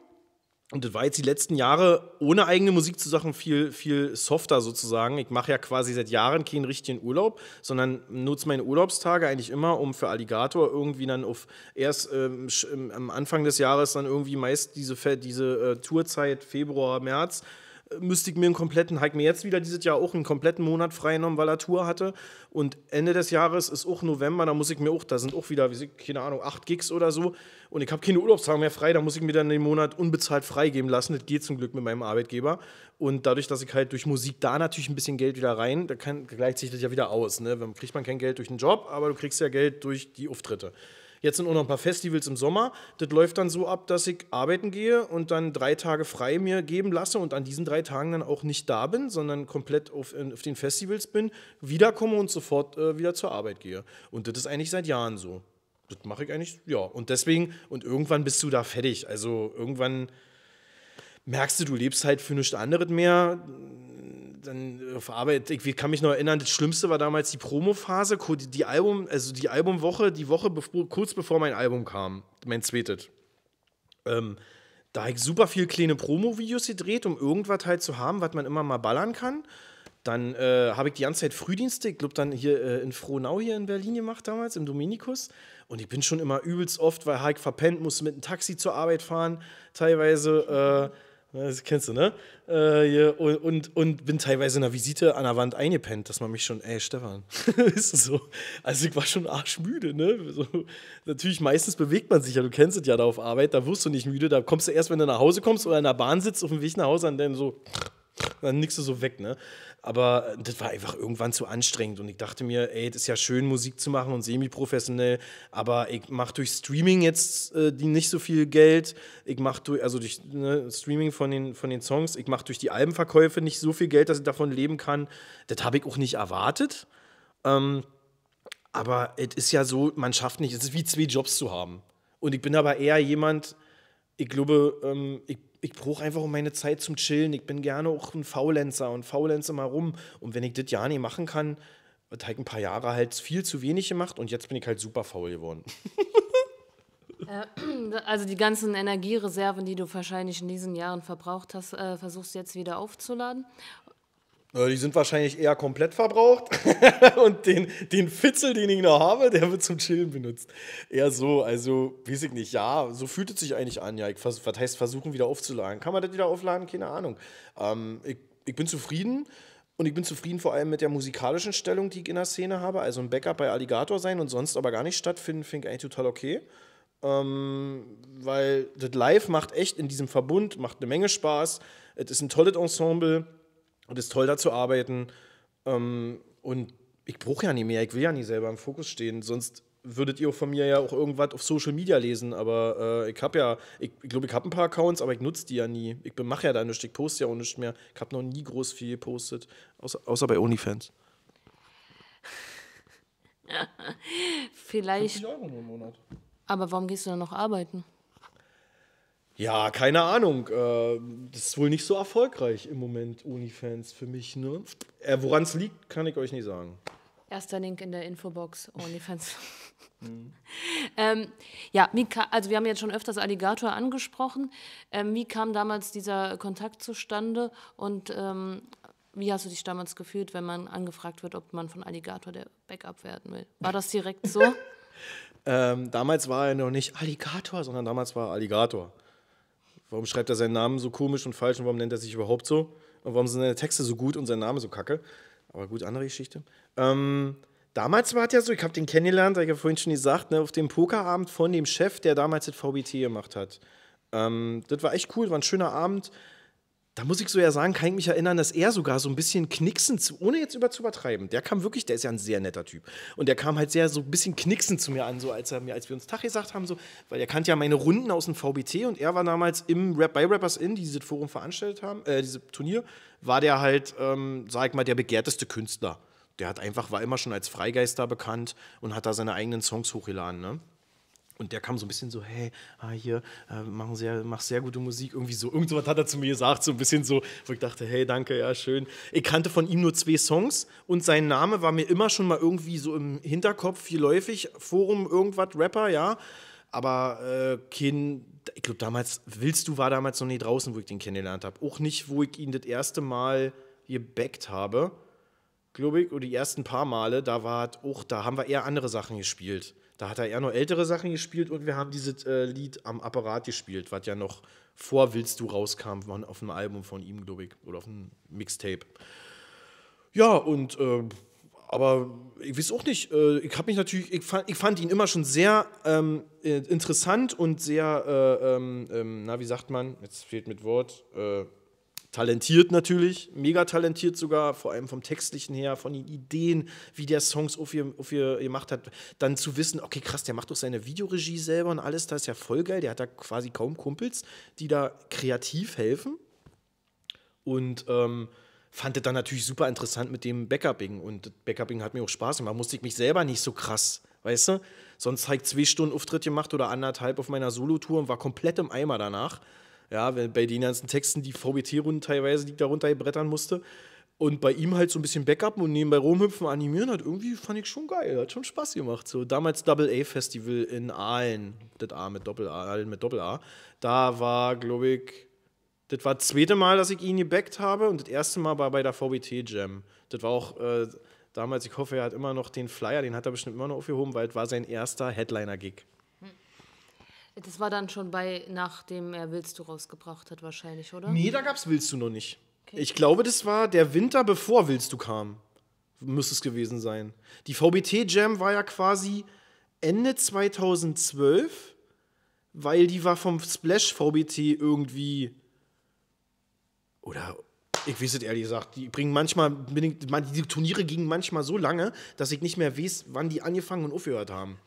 und das war jetzt die letzten Jahre ohne eigene Musik zu Sachen viel, viel softer sozusagen. Ich mache ja quasi seit Jahren keinen richtigen Urlaub, sondern nutze meine Urlaubstage eigentlich immer, um für Alligator irgendwie dann auf erst ähm, ähm am Anfang des Jahres dann irgendwie meist diese, diese äh, Tourzeit Februar, März müsste ich mir einen kompletten, habe mir jetzt wieder dieses Jahr auch einen kompletten Monat freigenommen, weil er Tour hatte. Und Ende des Jahres ist auch November, da muss ich mir auch, da sind auch wieder, keine Ahnung, acht Gigs oder so. Und ich habe keine Urlaubstage mehr frei, da muss ich mir dann den Monat unbezahlt freigeben lassen. Das geht zum Glück mit meinem Arbeitgeber. Und dadurch, dass ich halt durch Musik da natürlich ein bisschen Geld wieder rein, da kann, gleicht sich das ja wieder aus. Ne? Dann kriegt man kein Geld durch den Job, aber du kriegst ja Geld durch die Auftritte. Jetzt sind auch noch ein paar Festivals im Sommer. Das läuft dann so ab, dass ich arbeiten gehe und dann drei Tage frei mir geben lasse und an diesen drei Tagen dann auch nicht da bin, sondern komplett auf, auf den Festivals bin, wiederkomme und sofort äh, wieder zur Arbeit gehe. Und das ist eigentlich seit Jahren so. Das mache ich eigentlich, ja. Und deswegen, und irgendwann bist du da fertig. Also irgendwann merkst du, du lebst halt für nichts anderes mehr dann äh, verarbeitet, ich kann mich noch erinnern, das Schlimmste war damals die Promophase, die Album, also die Albumwoche, die Woche bevor, kurz bevor mein Album kam, mein zweites. Ähm, da habe ich super viel kleine Promo-Videos gedreht, um irgendwas halt zu haben, was man immer mal ballern kann. Dann äh, habe ich die ganze Zeit Frühdienste, ich glaube dann hier äh, in Frohnau hier in Berlin gemacht damals, im Dominikus. Und ich bin schon immer übelst oft, weil Hike verpennt, musste mit einem Taxi zur Arbeit fahren, teilweise. Äh, Ne, das kennst du, ne? Äh, und, und, und, bin teilweise in der Visite an der Wand eingepennt, dass man mich schon, ey, Stefan, ist so. Also ich war schon arschmüde, ne? So, natürlich, meistens bewegt man sich ja, du kennst es ja da auf Arbeit, da wirst du nicht müde, da kommst du erst, wenn du nach Hause kommst oder in der Bahn sitzt, auf dem Weg nach Hause, und dann so dann nickst du so weg, ne? Aber äh, das war einfach irgendwann zu anstrengend und ich dachte mir, ey, das ist ja schön, Musik zu machen und semi-professionell, aber ich mache durch Streaming jetzt äh, die nicht so viel Geld, ich mache durch, also durch ne, Streaming von den, von den Songs, ich mache durch die Albenverkäufe nicht so viel Geld, dass ich davon leben kann. Das habe ich auch nicht erwartet. Ähm, aber es ist ja so, man schafft nicht, es ist wie zwei Jobs zu haben. Und ich bin aber eher jemand, ich glaube, ähm, ich ich brauche einfach meine Zeit zum Chillen. Ich bin gerne auch ein Faulenzer und faulenze mal rum. Und wenn ich das ja nicht machen kann, hat halt ein paar Jahre halt viel zu wenig gemacht und jetzt bin ich halt super faul geworden. Äh, also die ganzen Energiereserven, die du wahrscheinlich in diesen Jahren verbraucht hast, äh, versuchst du jetzt wieder aufzuladen. Äh, die sind wahrscheinlich eher komplett verbraucht und den, den Fitzel, den ich noch habe, der wird zum Chillen benutzt. Eher so, also weiß ich nicht, ja, so fühlt es sich eigentlich an. Ja, ich vers was heißt versuchen wieder aufzuladen? Kann man das wieder aufladen? Keine Ahnung. Ähm, ich, ich bin zufrieden und ich bin zufrieden vor allem mit der musikalischen Stellung, die ich in der Szene habe. Also ein Backup bei Alligator sein und sonst aber gar nicht stattfinden, finde ich eigentlich total okay. Ähm, weil das Live macht echt in diesem Verbund, macht eine Menge Spaß. Es ist ein tolles Ensemble und es ist toll, da zu arbeiten. Ähm, und ich brauche ja nie mehr, ich will ja nie selber im Fokus stehen, sonst würdet ihr von mir ja auch irgendwas auf Social Media lesen, aber äh, ich habe ja, ich glaube, ich, glaub, ich habe ein paar Accounts, aber ich nutze die ja nie. Ich mache ja da nichts, ich poste ja auch nichts mehr. Ich habe noch nie groß viel gepostet, außer, außer bei OnlyFans. Vielleicht. 50 Euro im Monat. Aber warum gehst du dann noch arbeiten? Ja, keine Ahnung. Äh, das ist wohl nicht so erfolgreich im Moment, OnlyFans für mich. Ne? Äh, Woran es liegt, kann ich euch nicht sagen. Erster Link in der Infobox, OnlyFans. mhm. ähm, ja, Mika, also wir haben jetzt schon öfters Alligator angesprochen. Ähm, wie kam damals dieser Kontakt zustande und ähm, wie hast du dich damals gefühlt, wenn man angefragt wird, ob man von Alligator der Backup werden will? War das direkt so? Ähm, damals war er noch nicht Alligator, sondern damals war Alligator. Warum schreibt er seinen Namen so komisch und falsch und warum nennt er sich überhaupt so? Und warum sind seine Texte so gut und sein Name so kacke? Aber gut, andere Geschichte. Ähm, damals war es ja so, ich habe den kennengelernt, ich habe vorhin schon gesagt, ne, auf dem Pokerabend von dem Chef, der damals das VBT gemacht hat. Ähm, das war echt cool, war ein schöner Abend da muss ich so ja sagen, kann ich mich erinnern, dass er sogar so ein bisschen knicksend, ohne jetzt über zu übertreiben, der kam wirklich, der ist ja ein sehr netter Typ. Und der kam halt sehr so ein bisschen knicksend zu mir an, so als, er mir, als wir uns Tag gesagt haben, so, weil er kannte ja meine Runden aus dem VBT und er war damals im Rap bei Rappers Inn, die dieses Forum veranstaltet haben, äh, dieses Turnier, war der halt, ähm, sag ich mal, der begehrteste Künstler. Der hat einfach, war immer schon als Freigeister bekannt und hat da seine eigenen Songs hochgeladen, ne? Und der kam so ein bisschen so, hey, ah, hier, äh, machen sehr, mach sehr gute Musik, irgendwie so. Irgendwas hat er zu mir gesagt, so ein bisschen so, wo ich dachte, hey, danke, ja, schön. Ich kannte von ihm nur zwei Songs und sein Name war mir immer schon mal irgendwie so im Hinterkopf, vielläufig, Forum, irgendwas, Rapper, ja. Aber äh, kein, ich glaube damals, Willst du war damals noch nie draußen, wo ich den kennengelernt habe. Auch nicht, wo ich ihn das erste Mal gebackt habe, glaube ich, oder die ersten paar Male, da war auch, da haben wir eher andere Sachen gespielt da hat er eher nur ältere Sachen gespielt und wir haben dieses äh, Lied am Apparat gespielt, was ja noch vor Willst du rauskam, auf einem Album von ihm, glaube ich, oder auf einem Mixtape. Ja, und äh, aber ich weiß auch nicht, äh, ich habe mich natürlich, ich fand, ich fand ihn immer schon sehr ähm, äh, interessant und sehr, äh, ähm, ähm, na, wie sagt man, jetzt fehlt mit Wort, äh, Talentiert natürlich, mega talentiert sogar, vor allem vom Textlichen her, von den Ideen, wie der Songs auf ihr, auf ihr gemacht hat. Dann zu wissen, okay, krass, der macht doch seine Videoregie selber und alles, das ist ja voll geil. Der hat da quasi kaum Kumpels, die da kreativ helfen. Und ähm, fand das dann natürlich super interessant mit dem Backupping. Und das Backupping hat mir auch Spaß gemacht. Musste ich mich selber nicht so krass, weißt du? Sonst habe ich zwei Stunden Auftritt gemacht oder anderthalb auf meiner Solotour und war komplett im Eimer danach. Ja, bei den ganzen Texten, die VBT-Runden teilweise, die ich da runterbrettern musste. Und bei ihm halt so ein bisschen Backup und nebenbei rumhüpfen, animieren hat, irgendwie fand ich schon geil, hat schon Spaß gemacht. So damals Double A Festival in Aalen, das A mit Doppel A, Aalen mit Doppel A. Da war, glaube ich, das war das zweite Mal, dass ich ihn gebackt habe und das erste Mal war bei der VBT Jam. Das war auch äh, damals, ich hoffe, er hat immer noch den Flyer, den hat er bestimmt immer noch aufgehoben, weil es war sein erster Headliner-Gig. Das war dann schon bei, nachdem er Willst du rausgebracht hat, wahrscheinlich, oder? Nee, da gab es Willst du noch nicht. Okay. Ich glaube, das war der Winter, bevor Willst du kam. Müsste es gewesen sein. Die VBT-Jam war ja quasi Ende 2012, weil die war vom Splash VBT irgendwie. Oder ich weiß es ehrlich gesagt, die bringen manchmal, die Turniere gingen manchmal so lange, dass ich nicht mehr weiß, wann die angefangen und aufgehört haben.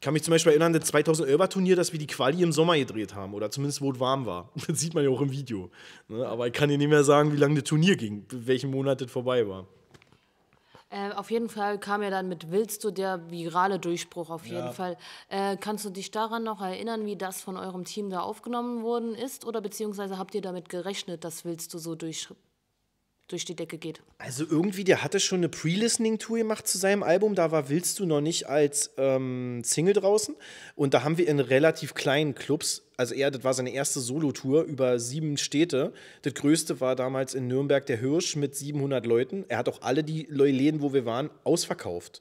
Ich kann mich zum Beispiel erinnern, das 2011er-Turnier, dass wir die Quali im Sommer gedreht haben oder zumindest, wo es warm war. Das sieht man ja auch im Video. Ne? Aber ich kann dir nicht mehr sagen, wie lange das Turnier ging, welchen Monat das vorbei war. Äh, auf jeden Fall kam ja dann mit Willst du der virale Durchbruch auf ja. Fall. Äh, kannst du dich daran noch erinnern, wie das von eurem Team da aufgenommen worden ist? Oder beziehungsweise habt ihr damit gerechnet, dass Willst du so durch, durch die Decke geht. Also irgendwie, der hatte schon eine Pre-Listening-Tour gemacht zu seinem Album. Da war Willst du noch nicht als ähm, Single draußen. Und da haben wir in relativ kleinen Clubs, also er, das war seine erste Solo-Tour über sieben Städte. Das größte war damals in Nürnberg der Hirsch mit 700 Leuten. Er hat auch alle die Läden, wo wir waren, ausverkauft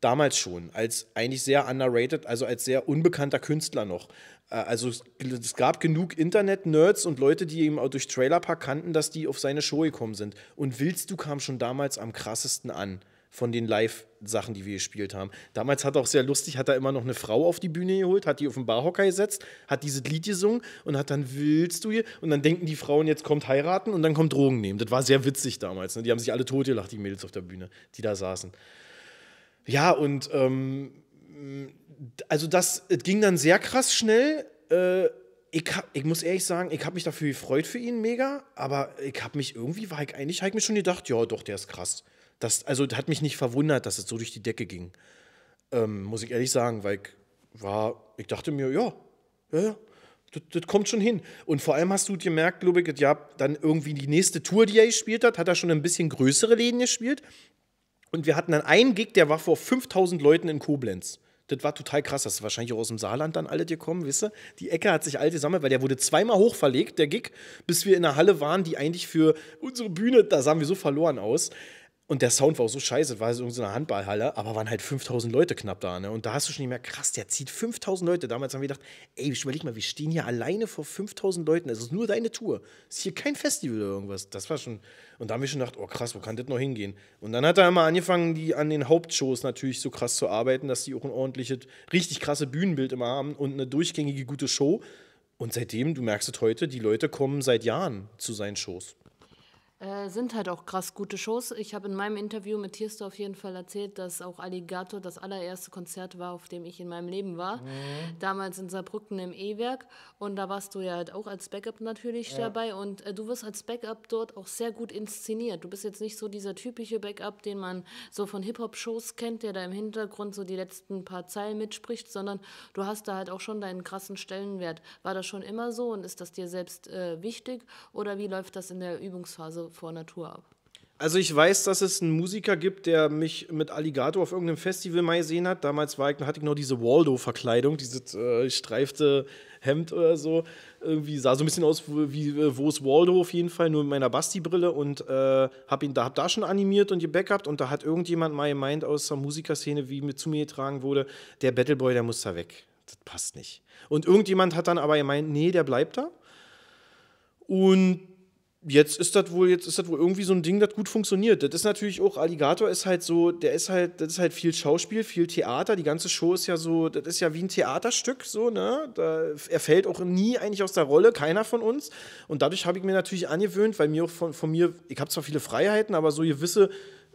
damals schon, als eigentlich sehr underrated, also als sehr unbekannter Künstler noch. Äh, also es gab genug Internet-Nerds und Leute, die eben auch durch Trailerpark kannten, dass die auf seine Show gekommen sind. Und Willst du kam schon damals am krassesten an von den Live-Sachen, die wir gespielt haben. Damals hat er auch sehr lustig, hat er immer noch eine Frau auf die Bühne geholt, hat die auf den Barhocker gesetzt, hat dieses Lied gesungen und hat dann Willst du hier? Und dann denken die Frauen, jetzt kommt heiraten und dann kommt Drogen nehmen. Das war sehr witzig damals. Ne? Die haben sich alle totgelacht, die Mädels auf der Bühne, die da saßen. Ja, und ähm, also das ging dann sehr krass schnell. Äh, ich, hab, ich, muss ehrlich sagen, ich habe mich dafür gefreut für ihn mega, aber ich habe mich irgendwie, war ich eigentlich, habe ich mir schon gedacht, ja, doch, der ist krass. Das, also hat mich nicht verwundert, dass es so durch die Decke ging. Ähm, muss ich ehrlich sagen, weil ich war, ich dachte mir, ja, ja, ja, das, das, kommt schon hin. Und vor allem hast du gemerkt, glaube ich, ja, dann irgendwie die nächste Tour, die er gespielt hat, hat er schon ein bisschen größere Läden gespielt. Und wir hatten dann einen Gig, der war vor 5000 Leuten in Koblenz. Das war total krass. Das ist wahrscheinlich auch aus dem Saarland dann alle gekommen, wisst ihr? Die Ecke hat sich all gesammelt, weil der wurde zweimal hochverlegt, der Gig, bis wir in der Halle waren, die eigentlich für unsere Bühne, da sahen wir so verloren aus. Und der Sound war auch so scheiße, war es so eine Handballhalle, aber waren halt 5000 Leute knapp da. Ne? Und da hast du schon nicht mehr, krass, der zieht 5000 Leute. Damals haben wir gedacht, ey, überleg mal, wir stehen hier alleine vor 5000 Leuten. Es ist nur deine Tour. Es ist hier kein Festival oder irgendwas. Das war schon, und da haben wir schon gedacht, oh krass, wo kann das noch hingehen? Und dann hat er immer angefangen, die an den Hauptshows natürlich so krass zu arbeiten, dass die auch ein ordentliches, richtig krasse Bühnenbild immer haben und eine durchgängige gute Show. Und seitdem, du merkst es heute, die Leute kommen seit Jahren zu seinen Shows. Äh, sind halt auch krass gute Shows. Ich habe in meinem Interview mit Tiesto auf jeden Fall erzählt, dass auch Alligator das allererste Konzert war, auf dem ich in meinem Leben war. Mhm. Damals in Saarbrücken im E-Werk. Und da warst du ja halt auch als Backup natürlich ja. dabei. Und äh, du wirst als Backup dort auch sehr gut inszeniert. Du bist jetzt nicht so dieser typische Backup, den man so von Hip-Hop-Shows kennt, der da im Hintergrund so die letzten paar Zeilen mitspricht, sondern du hast da halt auch schon deinen krassen Stellenwert. War das schon immer so und ist das dir selbst äh, wichtig? Oder wie läuft das in der Übungsphase? vor Natur ab. Also ich weiß, dass es einen Musiker gibt, der mich mit Alligator auf irgendeinem Festival mal gesehen hat. Damals war ich, hatte ich noch diese Waldo-Verkleidung, dieses äh, streifte Hemd oder so. Irgendwie sah so ein bisschen aus wie äh, Wo ist Waldo auf jeden Fall, nur mit meiner Basti-Brille und äh, hab ihn da, hab da schon animiert und gebackupt und da hat irgendjemand mal gemeint aus der Musikerszene, wie mit zu mir getragen wurde, der Battleboy, der muss da weg. Das passt nicht. Und irgendjemand hat dann aber gemeint, nee, der bleibt da. Und jetzt ist das wohl, jetzt ist das wohl irgendwie so ein Ding, das gut funktioniert. Das ist natürlich auch, Alligator ist halt so, der ist halt, das ist halt viel Schauspiel, viel Theater. Die ganze Show ist ja so, das ist ja wie ein Theaterstück, so, ne? Da, er fällt auch nie eigentlich aus der Rolle, keiner von uns. Und dadurch habe ich mir natürlich angewöhnt, weil mir auch von, von mir, ich habe zwar viele Freiheiten, aber so gewisse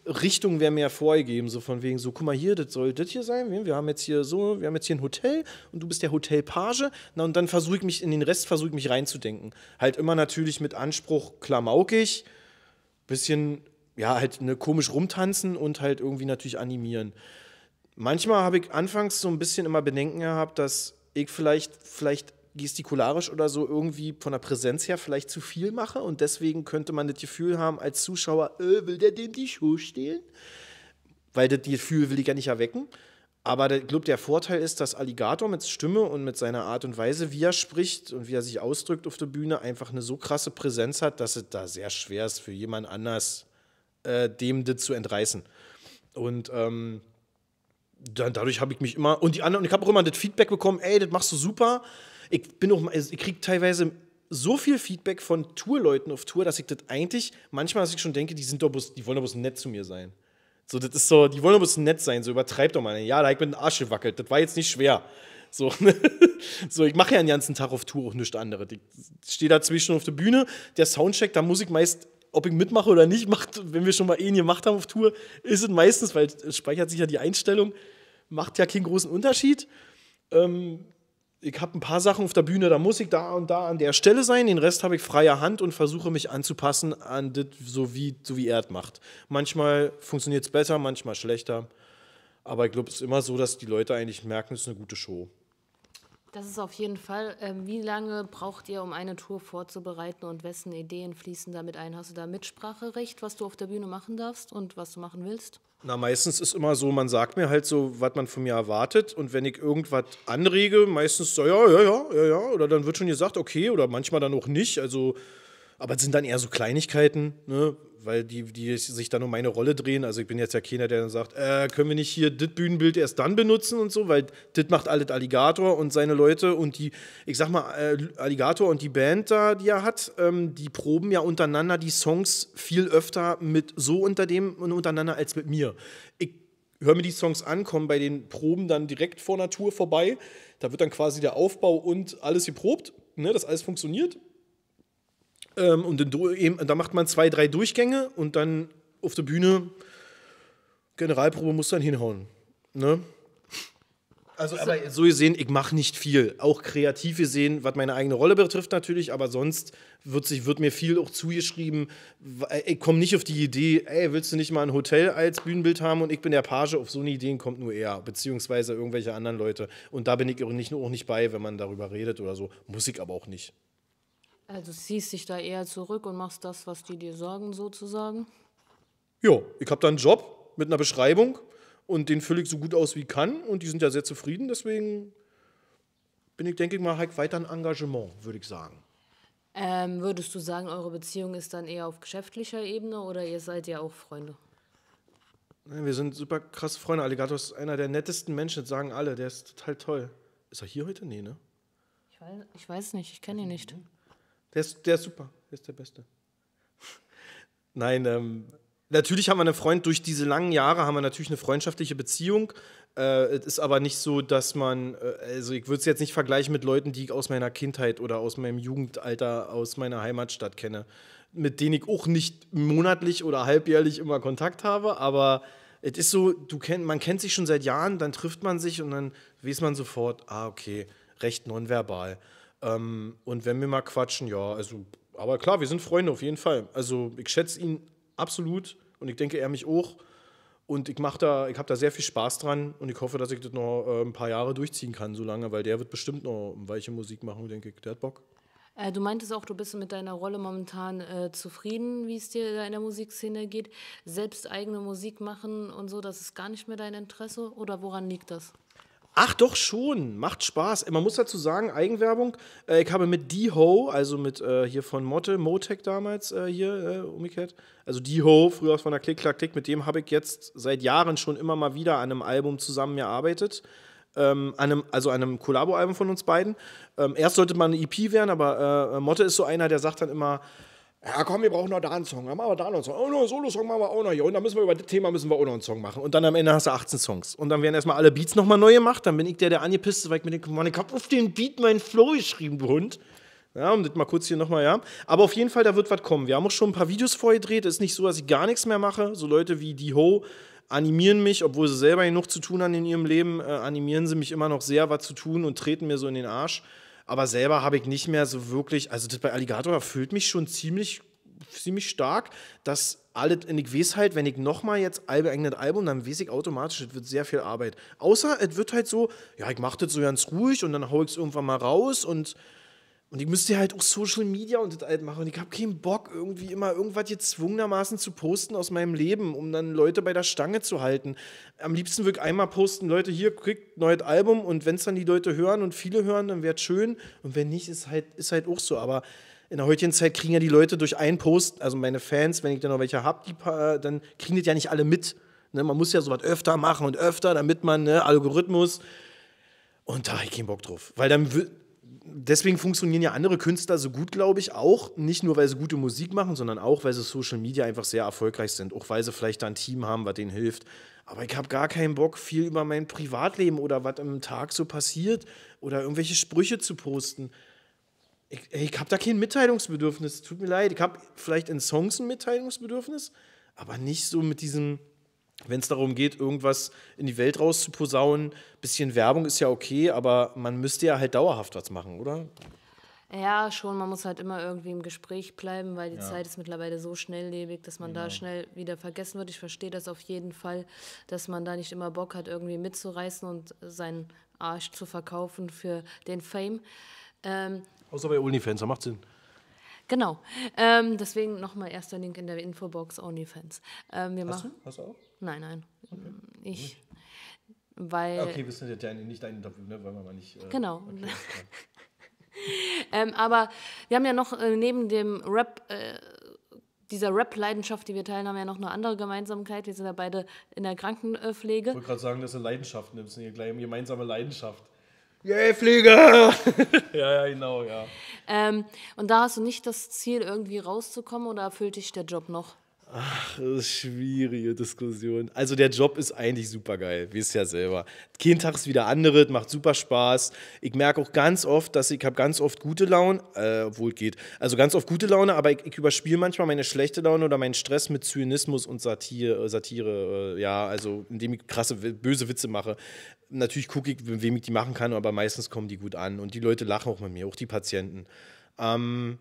Richtung wäre mir ja vorgegeben, so von wegen, so, guck mal hier, das soll das hier sein, wir haben jetzt hier so, wir haben jetzt hier ein Hotel und du bist der Hotelpage, na und dann versuche ich mich, in den Rest versuche ich mich reinzudenken. Halt immer natürlich mit Anspruch klamaukig, bisschen, ja, halt ne, komisch rumtanzen und halt irgendwie natürlich animieren. Manchmal habe ich anfangs so ein bisschen immer Bedenken gehabt, dass ich vielleicht, vielleicht gestikularisch oder so irgendwie von der Präsenz her vielleicht zu viel mache und deswegen könnte man das Gefühl haben als Zuschauer, äh, will der denn die Schuhe stehlen? Weil das Gefühl will ich ja nicht erwecken. Aber ich glaube, der Vorteil ist, dass Alligator mit Stimme und mit seiner Art und Weise, wie er spricht und wie er sich ausdrückt auf der Bühne, einfach eine so krasse Präsenz hat, dass es da sehr schwer ist für jemand anders, äh, dem das zu entreißen. Und ähm, dann, dadurch habe ich mich immer und die anderen, und ich habe auch immer das Feedback bekommen, ey, das machst du super ich bin auch, also ich kriege teilweise so viel Feedback von Tourleuten auf Tour, dass ich das eigentlich manchmal, dass ich schon denke, die sind doch bloß, die wollen doch bloß nett zu mir sein. So, das ist so, die wollen doch bloß nett sein, so übertreibt doch mal. Ja, da ich mit dem Arsch gewackelt, das war jetzt nicht schwer. So, ne? so ich mache ja den ganzen Tag auf Tour auch nichts anderes. Ich stehe dazwischen auf der Bühne, der Soundcheck, da muss ich meist, ob ich mitmache oder nicht, macht, wenn wir schon mal eh gemacht haben auf Tour, ist es meistens, weil es speichert sich ja die Einstellung, macht ja keinen großen Unterschied. Ähm, ich habe ein paar Sachen auf der Bühne, da muss ich da und da an der Stelle sein. Den Rest habe ich freier Hand und versuche mich anzupassen an das, so wie, so wie er es macht. Manchmal funktioniert es besser, manchmal schlechter. Aber ich glaube, es ist immer so, dass die Leute eigentlich merken, es ist eine gute Show. Das ist auf jeden Fall. Ähm, wie lange braucht ihr, um eine Tour vorzubereiten und wessen Ideen fließen damit ein? Hast du da Mitspracherecht, was du auf der Bühne machen darfst und was du machen willst? Na, meistens ist immer so, man sagt mir halt so, was man von mir erwartet. Und wenn ich irgendwas anrege, meistens so, ja, ja, ja, ja, ja. Oder dann wird schon gesagt, okay, oder manchmal dann auch nicht. Also aber es sind dann eher so Kleinigkeiten, ne? weil die, die sich dann um meine Rolle drehen. Also ich bin jetzt ja keiner, der dann sagt, äh, können wir nicht hier das Bühnenbild erst dann benutzen und so, weil das macht alles Alligator und seine Leute und die, ich sag mal, äh, Alligator und die Band da, die er hat, ähm, die proben ja untereinander die Songs viel öfter mit so unter dem und untereinander als mit mir. Ich höre mir die Songs an, komme bei den Proben dann direkt vor Natur vorbei. Da wird dann quasi der Aufbau und alles geprobt, ne, dass alles funktioniert. Ähm, und in, da macht man zwei, drei Durchgänge und dann auf der Bühne Generalprobe muss dann hinhauen. Ne? Also, aber so gesehen, ich mache nicht viel. Auch kreativ gesehen, was meine eigene Rolle betrifft natürlich, aber sonst wird, sich, wird mir viel auch zugeschrieben. Äh, ich komme nicht auf die Idee, ey, willst du nicht mal ein Hotel als Bühnenbild haben und ich bin der Page? Auf so eine Idee kommt nur er, beziehungsweise irgendwelche anderen Leute. Und da bin ich auch nicht, auch nicht bei, wenn man darüber redet oder so. Muss ich aber auch nicht. Also ziehst dich da eher zurück und machst das, was die dir sagen, sozusagen? Jo, ich habe da einen Job mit einer Beschreibung und den fülle ich so gut aus wie kann und die sind ja sehr zufrieden, deswegen bin ich, denke ich mal, halt weiter ein Engagement, würde ich sagen. Ähm, würdest du sagen, eure Beziehung ist dann eher auf geschäftlicher Ebene oder ihr seid ja auch Freunde? Wir sind super krasse Freunde. Alligator ist einer der nettesten Menschen, das sagen alle. Der ist total toll. Ist er hier heute? Nee, ne? Ich weiß, ich weiß nicht, ich kenne ihn nicht. Mhm. Der ist, der ist super, der ist der Beste. Nein, ähm, natürlich haben wir eine Freund, durch diese langen Jahre haben wir natürlich eine freundschaftliche Beziehung. Äh, es ist aber nicht so, dass man, äh, also ich würde es jetzt nicht vergleichen mit Leuten, die ich aus meiner Kindheit oder aus meinem Jugendalter, aus meiner Heimatstadt kenne, mit denen ich auch nicht monatlich oder halbjährlich immer Kontakt habe, aber es ist so, du kenn, man kennt sich schon seit Jahren, dann trifft man sich und dann weiß man sofort, ah, okay, recht nonverbal. Ähm, und wenn wir mal quatschen, ja, also, aber klar, wir sind Freunde auf jeden Fall. Also ich schätze ihn absolut und ich denke, er mich auch. Und ich ich habe da sehr viel Spaß dran und ich hoffe, dass ich das noch äh, ein paar Jahre durchziehen kann, so lange, weil der wird bestimmt noch weiche Musik machen, denke ich. Der hat Bock. Äh, du meintest auch, du bist mit deiner Rolle momentan äh, zufrieden, wie es dir in der Musikszene geht. Selbst eigene Musik machen und so, das ist gar nicht mehr dein Interesse oder woran liegt das? Ach doch schon, macht Spaß. Äh, man muss dazu sagen, Eigenwerbung, äh, ich habe mit D-Ho, also mit äh, hier von Motte, Motec damals äh, hier äh, umgekehrt, also D-Ho, früher von der Klick, Klack, Klick, mit dem habe ich jetzt seit Jahren schon immer mal wieder an einem Album zusammengearbeitet. Ähm, einem, also an einem Kollabo-Album von uns beiden. Ähm, erst sollte man eine EP werden, aber äh, Motte ist so einer, der sagt dann immer, ja, komm, wir brauchen noch da einen Song. Dann machen wir da noch einen Song. Oh, noch einen Solo-Song machen wir auch noch hier. Und dann müssen wir über das Thema müssen wir auch noch einen Song machen. Und dann am Ende hast du 18 Songs. Und dann werden erstmal alle Beats nochmal neu gemacht. Dann bin ich der, der angepisst ist, weil ich mir denke, Mann, ich hab auf den Beat meinen Flow geschrieben, du Hund. Ja, um das mal kurz hier nochmal, ja. Aber auf jeden Fall, da wird was kommen. Wir haben auch schon ein paar Videos vorgedreht. Es Ist nicht so, dass ich gar nichts mehr mache. So Leute wie die Ho animieren mich, obwohl sie selber genug zu tun haben in ihrem Leben, äh, animieren sie mich immer noch sehr, was zu tun und treten mir so in den Arsch aber selber habe ich nicht mehr so wirklich, also das bei Alligator erfüllt mich schon ziemlich, ziemlich stark, dass alle, und ich weiß halt, wenn ich nochmal jetzt ein eigenes Album, dann weiß ich automatisch, es wird sehr viel Arbeit. Außer es wird halt so, ja, ich mache das so ganz ruhig und dann haue ich es irgendwann mal raus und und ich müsste halt auch Social Media und das halt machen. Und ich habe keinen Bock, irgendwie immer irgendwas gezwungenermaßen zu posten aus meinem Leben, um dann Leute bei der Stange zu halten. Am liebsten würde ich einmal posten, Leute, hier kriegt ein neues Album und wenn es dann die Leute hören und viele hören, dann wäre es schön. Und wenn nicht, ist halt, ist halt auch so. Aber in der heutigen Zeit kriegen ja die Leute durch einen Post, also meine Fans, wenn ich dann noch welche habe, dann kriegen das ja nicht alle mit. Ne? Man muss ja sowas öfter machen und öfter, damit man ne, Algorithmus. Und da habe ich keinen Bock drauf. Weil dann deswegen funktionieren ja andere Künstler so gut, glaube ich, auch. Nicht nur, weil sie gute Musik machen, sondern auch, weil sie Social Media einfach sehr erfolgreich sind. Auch weil sie vielleicht da ein Team haben, was denen hilft. Aber ich habe gar keinen Bock, viel über mein Privatleben oder was im Tag so passiert oder irgendwelche Sprüche zu posten. Ich, ich habe da kein Mitteilungsbedürfnis. Tut mir leid. Ich habe vielleicht in Songs ein Mitteilungsbedürfnis, aber nicht so mit diesem wenn es darum geht, irgendwas in die Welt rauszuposaunen, bisschen Werbung ist ja okay, aber man müsste ja halt dauerhaft was machen, oder? Ja, schon. Man muss halt immer irgendwie im Gespräch bleiben, weil die ja. Zeit ist mittlerweile so schnelllebig, dass man genau. da schnell wieder vergessen wird. Ich verstehe das auf jeden Fall, dass man da nicht immer Bock hat, irgendwie mitzureißen und seinen Arsch zu verkaufen für den Fame. Ähm, Außer bei OnlyFans, da macht Sinn. Genau. Ähm, deswegen nochmal erster Link in der Infobox OnlyFans. Ähm, wir Hast machen. Du? Hast du auch? Nein, nein. Okay. Mm, ich. Weil, okay, wir sind ja nicht dein Interview, ne? Wollen wir mal nicht. Äh, genau. Okay, ähm, aber wir haben ja noch äh, neben dem Rap, äh, dieser Rap-Leidenschaft, die wir teilen, haben wir ja noch eine andere Gemeinsamkeit. Wir sind ja beide in der Krankenpflege. Ich wollte gerade sagen, dass du Leidenschaft nimmst, eine gemeinsame Leidenschaft. Yay, yeah, Pflege! ja, ja, genau, ja. Ähm, und da hast du nicht das Ziel, irgendwie rauszukommen oder erfüllt dich der Job noch? Ach, das ist schwierige Diskussion. Also der Job ist eigentlich super geil, wisst ja selber. Jeden ist wieder andere, macht super Spaß. Ich merke auch ganz oft, dass ich habe ganz oft gute Laune, äh, obwohl es geht. Also ganz oft gute Laune, aber ich, ich überspiele manchmal meine schlechte Laune oder meinen Stress mit Zynismus und Satire, äh, Satire, äh, ja, also indem ich krasse böse Witze mache. Natürlich gucke ich, wem ich die machen kann, aber meistens kommen die gut an und die Leute lachen auch mit mir, auch die Patienten. Ähm,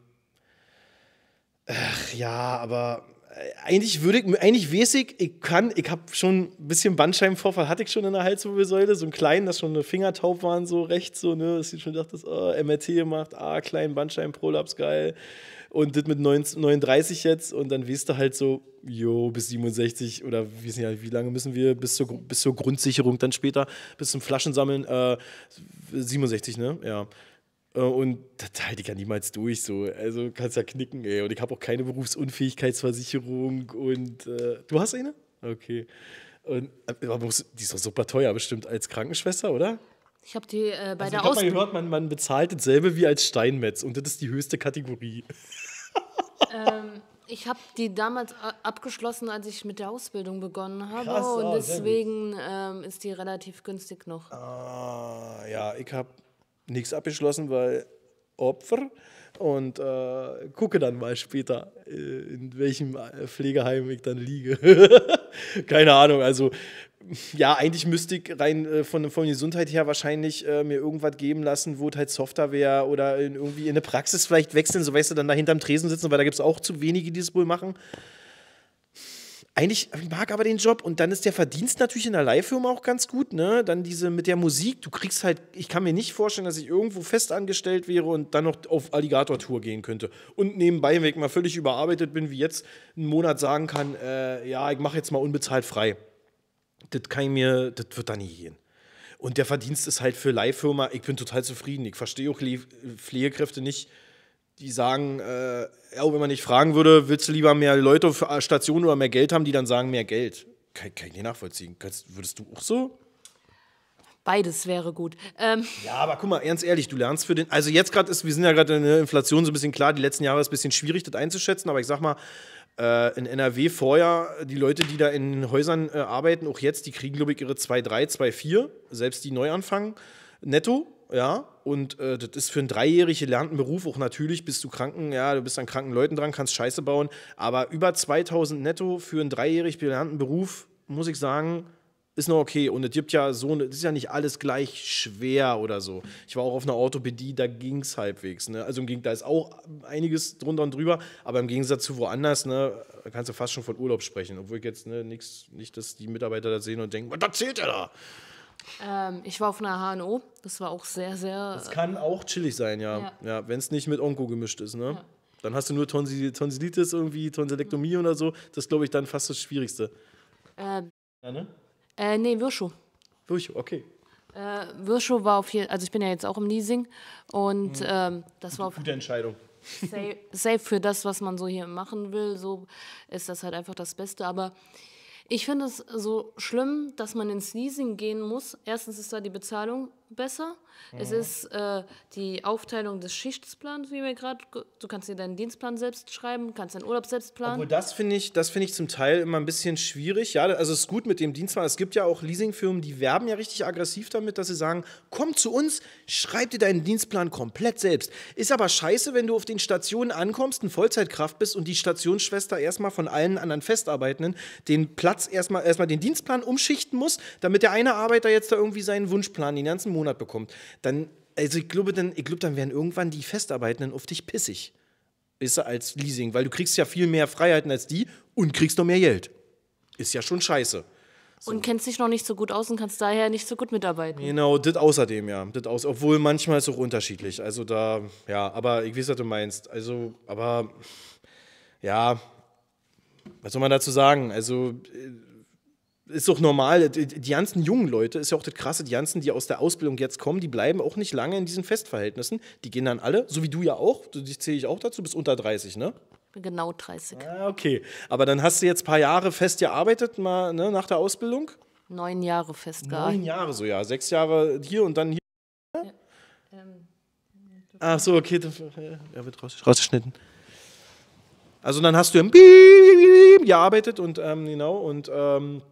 ach, ja, aber äh, eigentlich würde ich, eigentlich weiß ich, ich kann, ich habe schon ein bisschen Bandscheibenvorfall, hatte ich schon in der Halswirbelsäule, so einen kleinen, dass schon eine Fingertaub waren, so rechts, so, ne, dass ich schon dachte, oh, MRT gemacht, ah, kleinen Bandscheibenprolaps, geil. Und das mit 39 jetzt und dann weißt du halt so, jo, bis 67 oder wissen ja, wie lange müssen wir bis zur, bis zur Grundsicherung dann später, bis zum Flaschensammeln, äh, 67, ne, ja. Äh, und das halte ich ja niemals durch. So. Also kannst ja knicken, ey. Und ich habe auch keine Berufsunfähigkeitsversicherung. Und äh, du hast eine? Okay. Und äh, muss, die ist doch super teuer, bestimmt als Krankenschwester, oder? Ich habe die äh, bei also der Ausbildung. Ich habe mal gehört, man, man bezahlt dasselbe wie als Steinmetz. Und das ist die höchste Kategorie. ähm, ich habe die damals äh, abgeschlossen, als ich mit der Ausbildung begonnen habe. Krass, und oh, deswegen ähm, ist die relativ günstig noch. Ah, ja, ich habe nichts abgeschlossen, weil Opfer und äh, gucke dann mal später, äh, in welchem äh, Pflegeheim ich dann liege. Keine Ahnung, also ja, eigentlich müsste ich rein äh, von, von Gesundheit her wahrscheinlich äh, mir irgendwas geben lassen, wo halt Software wäre oder in, irgendwie in eine Praxis vielleicht wechseln, so weißt du, dann da hinterm Tresen sitzen, weil da gibt es auch zu wenige, die das wohl machen eigentlich mag aber den Job und dann ist der Verdienst natürlich in der Leihfirma auch ganz gut, ne? Dann diese mit der Musik, du kriegst halt, ich kann mir nicht vorstellen, dass ich irgendwo fest angestellt wäre und dann noch auf Alligator-Tour gehen könnte und nebenbei, wenn ich mal völlig überarbeitet bin, wie jetzt, einen Monat sagen kann, äh, ja, ich mache jetzt mal unbezahlt frei. Das kann ich mir, das wird da nie gehen. Und der Verdienst ist halt für Leihfirma, ich bin total zufrieden. Ich verstehe auch Pflegekräfte nicht, die sagen, äh, auch wenn man nicht fragen würde, willst du lieber mehr Leute auf äh, Stationen oder mehr Geld haben, die dann sagen, mehr Geld. Kann, kann ich nicht nachvollziehen. Kannst, würdest du auch so? Beides wäre gut. Ähm ja, aber guck mal, ernst ehrlich, du lernst für den. Also jetzt gerade ist, wir sind ja gerade in der Inflation so ein bisschen klar, die letzten Jahre ist ein bisschen schwierig, das einzuschätzen, aber ich sag mal, äh, in NRW vorher, die Leute, die da in Häusern äh, arbeiten, auch jetzt, die kriegen, glaube ich, ihre 2,3, 2,4, selbst die neu anfangen, netto ja, und äh, das ist für einen dreijährig gelernten Beruf auch natürlich, bist du kranken, ja, du bist an kranken Leuten dran, kannst Scheiße bauen, aber über 2000 netto für einen dreijährig gelernten Beruf, muss ich sagen, ist noch okay. Und es gibt ja so, es ist ja nicht alles gleich schwer oder so. Ich war auch auf einer Orthopädie, da ging es halbwegs. Ne? Also da ist auch einiges drunter und drüber, aber im Gegensatz zu woanders, ne, kannst du fast schon von Urlaub sprechen. Obwohl ich jetzt ne, nichts, nicht, dass die Mitarbeiter da sehen und denken, was erzählt er da? Ähm, ich war auf einer HNO, das war auch sehr, sehr. Das kann auch chillig sein, ja. Ja, ja wenn es nicht mit Onko gemischt ist, ne? Ja. Dann hast du nur Tonsil Tonsillitis irgendwie, Tonsilektomie mhm. oder so. Das ist, glaube ich, dann fast das Schwierigste. Ähm, ja, ne? Äh, nee, Wirschow. Wirschow, okay. Äh, Wirschow war auf jeden also ich bin ja jetzt auch im Leasing und mhm. ähm, das gute, war auf, gute Entscheidung. Safe, safe für das, was man so hier machen will, so ist das halt einfach das Beste. Aber ich finde es so schlimm, dass man ins Leasing gehen muss. Erstens ist da die Bezahlung besser. Mhm. Es ist äh, die Aufteilung des Schichtsplans, wie wir gerade. Du kannst dir deinen Dienstplan selbst schreiben, kannst deinen Urlaub selbst planen. Obwohl das finde ich, das ich zum Teil immer ein bisschen schwierig. Ja, also es ist gut mit dem Dienstplan. Es gibt ja auch Leasingfirmen, die werben ja richtig aggressiv damit, dass sie sagen: Komm zu uns, schreib dir deinen Dienstplan komplett selbst. Ist aber scheiße, wenn du auf den Stationen ankommst, ein Vollzeitkraft bist und die Stationsschwester erstmal von allen anderen Festarbeitenden den Platz erstmal erstmal den Dienstplan umschichten muss, damit der eine Arbeiter jetzt da irgendwie seinen Wunschplan den ganzen Monat bekommt, dann, also ich glaube, dann, ich glaube, dann werden irgendwann die Festarbeitenden auf dich pissig. Ist als Leasing, weil du kriegst ja viel mehr Freiheiten als die und kriegst noch mehr Geld. Ist ja schon scheiße. So. Und kennst dich noch nicht so gut aus und kannst daher nicht so gut mitarbeiten. Genau, das außerdem, ja. Das aus, obwohl manchmal ist es auch unterschiedlich. Also da, ja, aber ich weiß, was du meinst. Also, aber ja, was soll man dazu sagen? Also äh, ist doch normal. Die ganzen jungen Leute, ist ja auch das Krasse, die ganzen, die aus der Ausbildung jetzt kommen, die bleiben auch nicht lange in diesen Festverhältnissen. Die gehen dann alle, so wie du ja auch, dich zähle ich auch dazu, bis unter 30, ne? Genau 30. Ah, okay. Aber dann hast du jetzt ein paar Jahre fest gearbeitet, mal ne, nach der Ausbildung? Neun Jahre festgearbeitet. Neun Jahre so, ja. Sechs Jahre hier und dann hier. Ja, ähm, Ach so, okay. Äh, er wird rausgeschnitten. Also dann hast du ja gearbeitet und ähm, genau und ähm,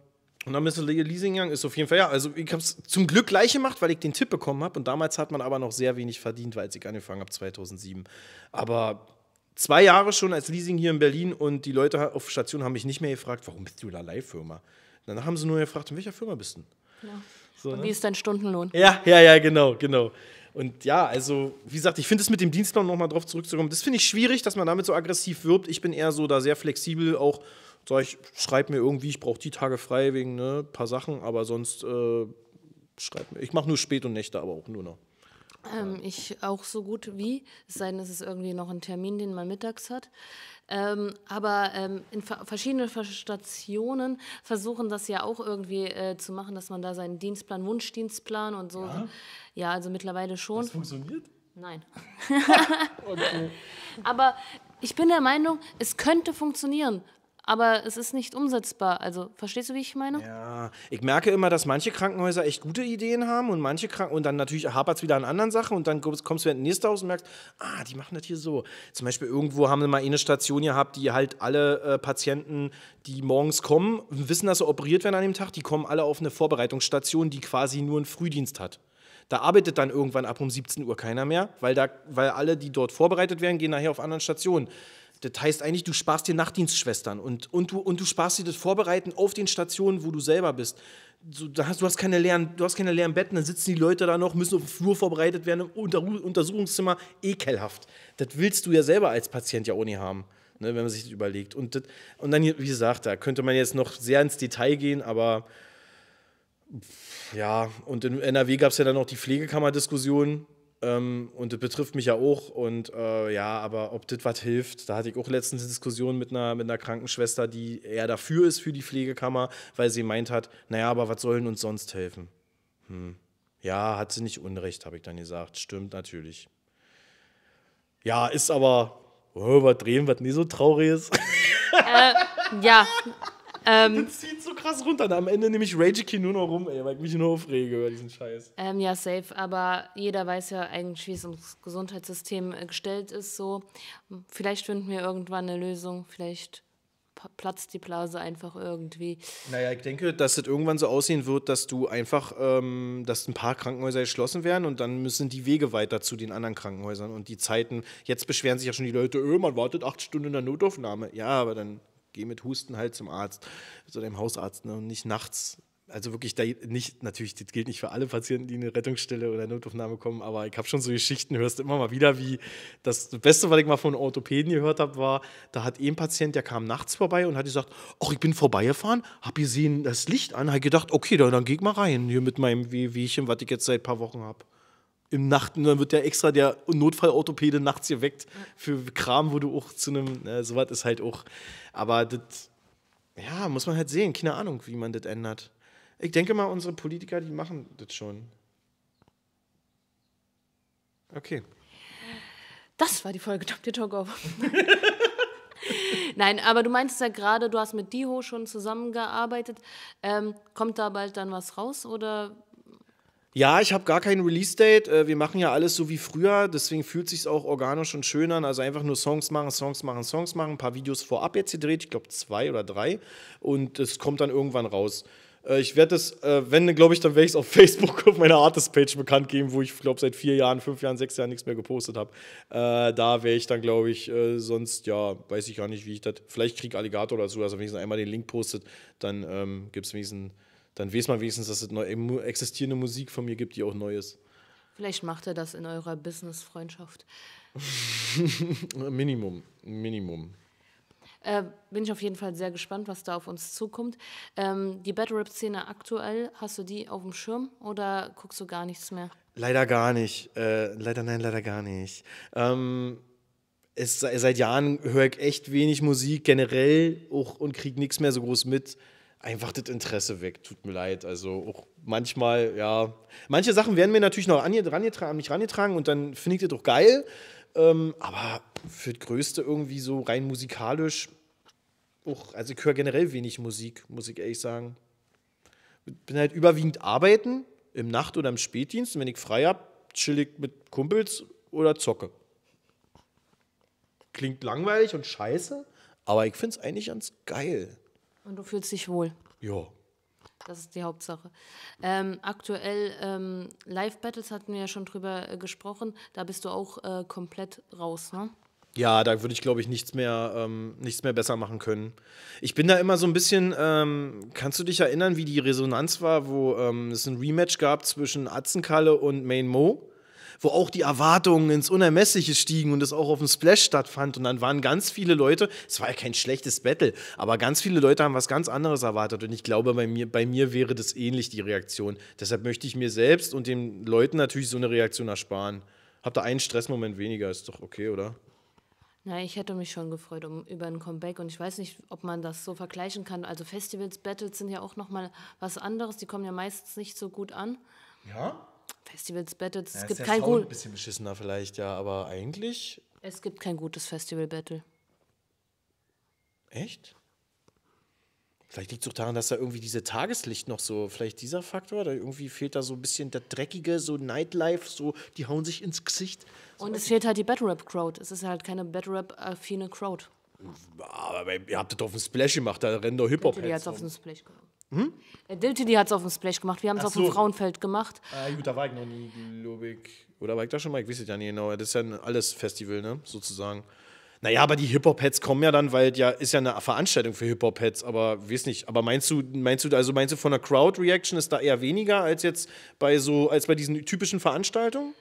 und dann Mr. Leasinggang ist auf jeden Fall, ja, also ich habe es zum Glück gleich gemacht, weil ich den Tipp bekommen habe. Und damals hat man aber noch sehr wenig verdient, weil ich angefangen habe, 2007. Aber zwei Jahre schon als Leasing hier in Berlin und die Leute auf Station haben mich nicht mehr gefragt, warum bist du in einer Leihfirma? Danach haben sie nur gefragt, in welcher Firma bist du Ja. Genau. So, und ne? wie ne? ist dein Stundenlohn? Ja, ja, ja, genau, genau. Und ja, also wie gesagt, ich finde es mit dem Dienstplan, nochmal drauf zurückzukommen, das finde ich schwierig, dass man damit so aggressiv wirbt. Ich bin eher so da sehr flexibel, auch sag ich, schreib mir irgendwie, ich brauche die Tage frei wegen ein ne, paar Sachen, aber sonst äh, schreib mir. Ich mache nur Spät und Nächte, aber auch nur noch. Ähm, ich auch so gut wie, es sei denn, es ist irgendwie noch ein Termin, den man mittags hat. Ähm, aber ähm, in ver verschiedenen Stationen versuchen das ja auch irgendwie äh, zu machen, dass man da seinen Dienstplan, Wunschdienstplan und so. Ja, ja also mittlerweile schon. Das funktioniert? Nein. okay. Aber ich bin der Meinung, es könnte funktionieren, aber es ist nicht umsetzbar. Also, verstehst du, wie ich meine? Ja, ich merke immer, dass manche Krankenhäuser echt gute Ideen haben und manche Kranken und dann natürlich hapert es wieder an anderen Sachen und dann kommst, du in den nächsten Haus und merkst, ah, die machen das hier so. Zum Beispiel irgendwo haben wir mal eine Station gehabt, die halt alle äh, Patienten, die morgens kommen, wissen, dass sie operiert werden an dem Tag, die kommen alle auf eine Vorbereitungsstation, die quasi nur einen Frühdienst hat. Da arbeitet dann irgendwann ab um 17 Uhr keiner mehr, weil, da, weil alle, die dort vorbereitet werden, gehen nachher auf anderen Stationen. Das heißt eigentlich, du sparst dir Nachtdienstschwestern und, und, du, und du sparst dir das Vorbereiten auf den Stationen, wo du selber bist. Du, du hast, du, hast keine leeren, du hast keine leeren Betten, dann sitzen die Leute da noch, müssen auf dem Flur vorbereitet werden, im Unter Untersuchungszimmer, ekelhaft. Das willst du ja selber als Patient ja auch nie haben, ne, wenn man sich das überlegt. Und, das, und dann, wie gesagt, da könnte man jetzt noch sehr ins Detail gehen, aber ja, und in NRW gab es ja dann noch die Pflegekammer-Diskussion ähm, und das betrifft mich ja auch. Und äh, ja, aber ob das was hilft, da hatte ich auch letztens eine Diskussion mit einer, mit einer Krankenschwester, die eher dafür ist für die Pflegekammer, weil sie meint hat, naja, aber was sollen uns sonst helfen? Hm. Ja, hat sie nicht Unrecht, habe ich dann gesagt. Stimmt natürlich. Ja, ist aber, oh, was drehen, was nie so traurig ist. Äh, ja, ähm, das zieht so krass runter. am Ende nehme ich Rage King nur noch rum, ey, weil ich mich nur aufrege über diesen Scheiß. Ähm, ja, safe. Aber jeder weiß ja eigentlich, wie es ums Gesundheitssystem äh, gestellt ist. So. Vielleicht finden wir irgendwann eine Lösung. Vielleicht platzt die Blase einfach irgendwie. Naja, ich denke, dass es irgendwann so aussehen wird, dass du einfach, ähm, dass ein paar Krankenhäuser geschlossen werden und dann müssen die Wege weiter zu den anderen Krankenhäusern und die Zeiten. Jetzt beschweren sich ja schon die Leute, öh, man wartet acht Stunden in der Notaufnahme. Ja, aber dann geh mit Husten halt zum Arzt, zu deinem Hausarzt ne? und nicht nachts. Also wirklich, da nicht, natürlich, das gilt nicht für alle Patienten, die in eine Rettungsstelle oder eine Notaufnahme kommen, aber ich habe schon so Geschichten, hörst du immer mal wieder, wie das, das Beste, was ich mal von Orthopäden gehört habe, war, da hat ein Patient, der kam nachts vorbei und hat gesagt, ach, ich bin vorbeigefahren, habe gesehen das Licht an, hat gedacht, okay, dann, dann geh ich mal rein, hier mit meinem Wehwehchen, was ich jetzt seit ein paar Wochen habe im Nacht und dann wird ja extra der Notfallorthopäde nachts geweckt für Kram, wo du auch zu einem, äh, sowas ist halt auch. Aber das, ja, muss man halt sehen. Keine Ahnung, wie man das ändert. Ich denke mal, unsere Politiker, die machen das schon. Okay. Das war die Folge Dr. Tier Talk Over. Nein, aber du meinst ja gerade, du hast mit Diho schon zusammengearbeitet. Ähm, kommt da bald dann was raus oder ja, ich habe gar kein Release-Date. Äh, wir machen ja alles so wie früher, deswegen fühlt sich auch organisch und schön an. Also einfach nur Songs machen, Songs machen, Songs machen, ein paar Videos vorab jetzt gedreht, ich glaube zwei oder drei. Und es kommt dann irgendwann raus. Äh, ich werde es, äh, wenn, glaube ich, dann werde ich es auf Facebook auf meiner Artist-Page bekannt geben, wo ich, glaube seit vier Jahren, fünf Jahren, sechs Jahren nichts mehr gepostet habe. Da wäre ich dann, glaube ich, sonst, ja, weiß ich gar nicht, wie ich das. Vielleicht kriege Alligator oder so, also wenn ich wenigstens einmal den Link postet, dann ähm, gibt es wenigstens dann weiß man wenigstens, dass es neu, existierende Musik von mir gibt, die auch neu ist. Vielleicht macht er das in eurer Business-Freundschaft. Minimum, Minimum. Äh, bin ich auf jeden Fall sehr gespannt, was da auf uns zukommt. Ähm, die Battle Rap-Szene aktuell, hast du die auf dem Schirm oder guckst du gar nichts mehr? Leider gar nicht. Äh, leider nein, leider gar nicht. Ähm, es, seit Jahren höre ich echt wenig Musik generell auch und kriege nichts mehr so groß mit einfach das Interesse weg. Tut mir leid. Also auch manchmal, ja. Manche Sachen werden mir natürlich noch an mich rangetragen und dann finde ich das auch geil. Ähm, aber für das Größte irgendwie so rein musikalisch, auch, also ich höre generell wenig Musik, muss ich ehrlich sagen. Bin halt überwiegend arbeiten, im Nacht- oder im Spätdienst. Und wenn ich frei habe, chill ich mit Kumpels oder zocke. Klingt langweilig und scheiße, aber ich finde es eigentlich ganz geil. Und du fühlst dich wohl. Ja. Das ist die Hauptsache. Ähm, aktuell ähm, Live-Battles hatten wir ja schon drüber äh, gesprochen. Da bist du auch äh, komplett raus, ne? Ja, da würde ich, glaube ich, nichts mehr, ähm, nichts mehr besser machen können. Ich bin da immer so ein bisschen, ähm, kannst du dich erinnern, wie die Resonanz war, wo ähm, es ein Rematch gab zwischen Atzenkalle und Main Mo? wo auch die Erwartungen ins Unermessliche stiegen und es auch auf dem Splash stattfand. Und dann waren ganz viele Leute, es war ja kein schlechtes Battle, aber ganz viele Leute haben was ganz anderes erwartet. Und ich glaube, bei mir, bei mir wäre das ähnlich die Reaktion. Deshalb möchte ich mir selbst und den Leuten natürlich so eine Reaktion ersparen. Habt ihr einen Stressmoment weniger, ist doch okay, oder? Na, ich hätte mich schon gefreut um, über ein Comeback und ich weiß nicht, ob man das so vergleichen kann. Also Festivals, Battles sind ja auch nochmal was anderes, die kommen ja meistens nicht so gut an. Ja? Festivals-Battle. Es ja, gibt ist kein ja gut. Ein bisschen beschissener vielleicht, ja, aber eigentlich. Es gibt kein gutes Festival-Battle. Echt? Vielleicht liegt es auch daran, dass da irgendwie diese Tageslicht noch so, vielleicht dieser Faktor, da irgendwie fehlt da so ein bisschen der Dreckige, so Nightlife, so, die hauen sich ins Gesicht. So Und es fehlt halt die Battle-Rap-Crowd. Es ist halt keine Battle-Rap-affine Crowd. Aber ihr habt das auf dem Splash gemacht, da rennen doch Hip-Hop-Heads. Die hat auf dem Splash gemacht. Hm? Äh, Dilti, die hat es auf dem Splash gemacht. Wir haben es auf dem Frauenfeld gemacht. Ah, gut, da war ich noch nie, glaube ich. Oder war ich da schon mal? Ich weiß es ja nicht genau. Das ist ja ein alles Festival, ne? sozusagen. Naja, aber die Hip-Hop-Heads kommen ja dann, weil ja ist ja eine Veranstaltung für Hip-Hop-Heads, aber weiß nicht. Aber meinst du, meinst du, also meinst du von der Crowd-Reaction ist da eher weniger als jetzt bei so, als bei diesen typischen Veranstaltungen?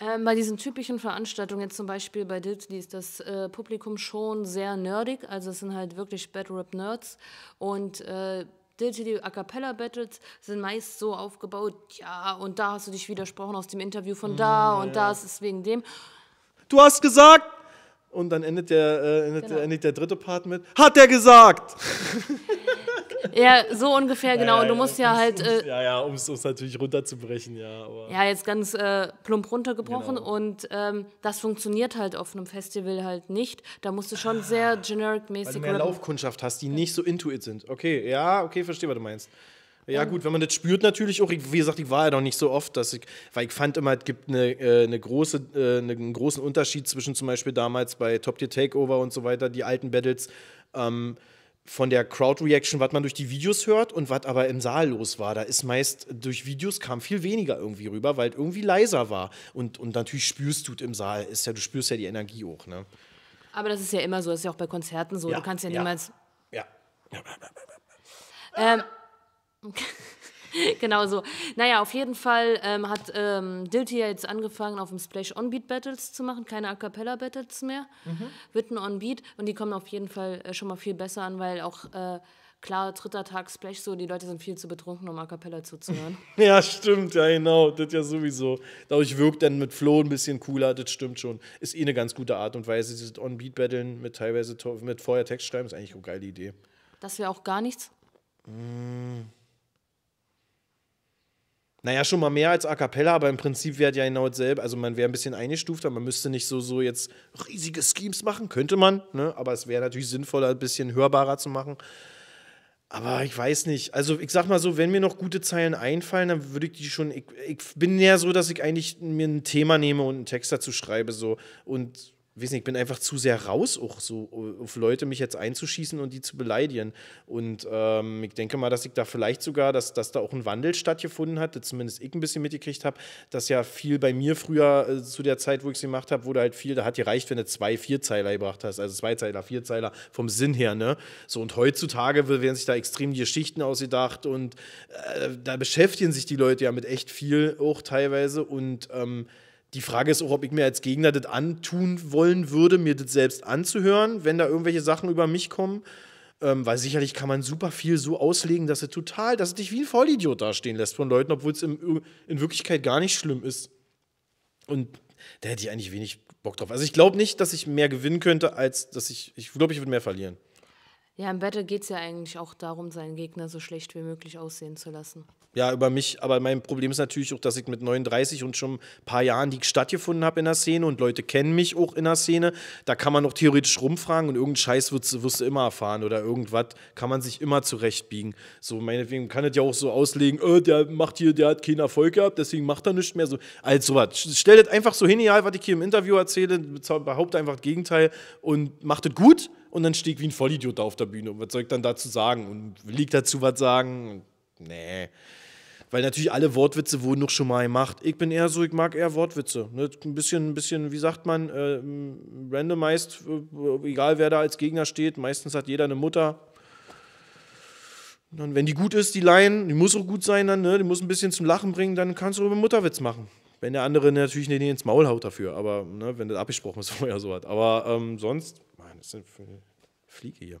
Ähm, bei diesen typischen Veranstaltungen, jetzt zum Beispiel bei Diltly, ist das äh, Publikum schon sehr nerdig. Also es sind halt wirklich Bad Rap Nerds. Und äh, Digital A Cappella Battles sind meist so aufgebaut, ja, und da hast du dich widersprochen aus dem Interview von da mm, und ja. das ist wegen dem. Du hast gesagt! Und dann endet der, äh, endet, genau. endet der dritte Part mit, hat er gesagt! Ja, so ungefähr, genau. Ja, ja, und du musst ja, ja halt. Ums, äh, ja, ja, um es natürlich runterzubrechen, ja. ja, jetzt ganz äh, plump runtergebrochen. Genau. Und ähm, das funktioniert halt auf einem Festival halt nicht. Da musst du schon ah, sehr generic-mäßig. Wenn du mehr Laufkundschaft hast, die nicht so intuit sind. Okay, ja, okay, verstehe, was du meinst. Ja, gut, wenn man das spürt natürlich auch, wie gesagt, ich war ja noch nicht so oft, dass ich, weil ich fand immer, es gibt eine, äh, eine große, äh, einen großen Unterschied zwischen zum Beispiel damals bei Top Tier Takeover und so weiter, die alten Battles. Ähm, von der Crowd-Reaction, was man durch die Videos hört und was aber im Saal los war. Da ist meist durch Videos kam viel weniger irgendwie rüber, weil irgendwie leiser war. Und, und natürlich spürst du es im Saal, ist ja, du spürst ja die Energie auch. Ne? Aber das ist ja immer so, das ist ja auch bei Konzerten so. Ja, du kannst ja, ja. niemals. Ja. ja. Ähm. genau so. Naja, auf jeden Fall ähm, hat ähm, Dilty ja jetzt angefangen, auf dem Splash On-Beat Battles zu machen, keine A Cappella Battles mehr, mhm. wird On-Beat und die kommen auf jeden Fall äh, schon mal viel besser an, weil auch äh, klar, dritter Tag Splash so, die Leute sind viel zu betrunken, um A Cappella zuzuhören. ja, stimmt, ja genau, das ja sowieso. Dadurch wirkt dann mit Flo ein bisschen cooler, das stimmt schon. Ist eh eine ganz gute Art und Weise, dieses On-Beat-Battlen mit teilweise mit vorher Text schreiben, ist eigentlich eine geile Idee. Das wäre auch gar nichts. Mmh. Naja, schon mal mehr als A Cappella, aber im Prinzip wäre ja genau dasselbe. Also man wäre ein bisschen eingestuft, aber man müsste nicht so, so jetzt riesige Schemes machen. Könnte man, ne? aber es wäre natürlich sinnvoller, ein bisschen hörbarer zu machen. Aber ich weiß nicht. Also ich sag mal so, wenn mir noch gute Zeilen einfallen, dann würde ich die schon. Ich, ich bin ja so, dass ich eigentlich mir ein Thema nehme und einen Text dazu schreibe so und weiß nicht, ich bin einfach zu sehr raus, auch so äh, auf Leute mich jetzt einzuschießen und die zu beleidigen. Und ähm, ich denke mal, dass ich da vielleicht sogar, dass, dass da auch ein Wandel stattgefunden hat, zumindest ich ein bisschen mitgekriegt habe, dass ja viel bei mir früher äh, zu der Zeit, wo ich es gemacht habe, wurde halt viel, da hat dir reicht, wenn du zwei Vierzeiler gebracht hast, also Zweizeiler, Vierzeiler vom Sinn her, ne? So und heutzutage werden sich da extrem die Geschichten ausgedacht und äh, da beschäftigen sich die Leute ja mit echt viel auch teilweise und ähm, die Frage ist auch, ob ich mir als Gegner das antun wollen würde, mir das selbst anzuhören, wenn da irgendwelche Sachen über mich kommen. Ähm, weil sicherlich kann man super viel so auslegen, dass es total, dass es dich wie ein Vollidiot dastehen lässt von Leuten, obwohl es in, in Wirklichkeit gar nicht schlimm ist. Und da hätte ich eigentlich wenig Bock drauf. Also ich glaube nicht, dass ich mehr gewinnen könnte, als dass ich, ich glaube, ich würde mehr verlieren. Ja, im Battle geht es ja eigentlich auch darum, seinen Gegner so schlecht wie möglich aussehen zu lassen ja, über mich, aber mein Problem ist natürlich auch, dass ich mit 39 und schon ein paar Jahren die stattgefunden habe in der Szene und Leute kennen mich auch in der Szene. Da kann man auch theoretisch rumfragen und irgendeinen Scheiß wirst, wirst du immer erfahren oder irgendwas kann man sich immer zurechtbiegen. So, meinetwegen kann es ja auch so auslegen, oh, der macht hier, der hat keinen Erfolg gehabt, deswegen macht er nichts mehr. So, also was. das einfach so hin, ja, was ich hier im Interview erzähle, behaupte einfach das Gegenteil und macht es gut und dann steht wie ein Vollidiot auf der Bühne. Und was soll ich dann dazu sagen? Und liegt dazu was sagen? nee. Weil natürlich alle Wortwitze wurden noch schon mal gemacht. Ich bin eher so, ich mag eher Wortwitze. Ne? Ein bisschen, ein bisschen, wie sagt man, äh, randomized, äh, egal wer da als Gegner steht. Meistens hat jeder eine Mutter. Und wenn die gut ist, die Laien, die muss auch gut sein, dann, ne? die muss ein bisschen zum Lachen bringen, dann kannst du auch über Mutterwitz machen. Wenn der andere natürlich nicht ins Maul haut dafür, aber ne, wenn das abgesprochen ist, vorher so hat. Aber ähm, sonst, man, das eine Fliege hier.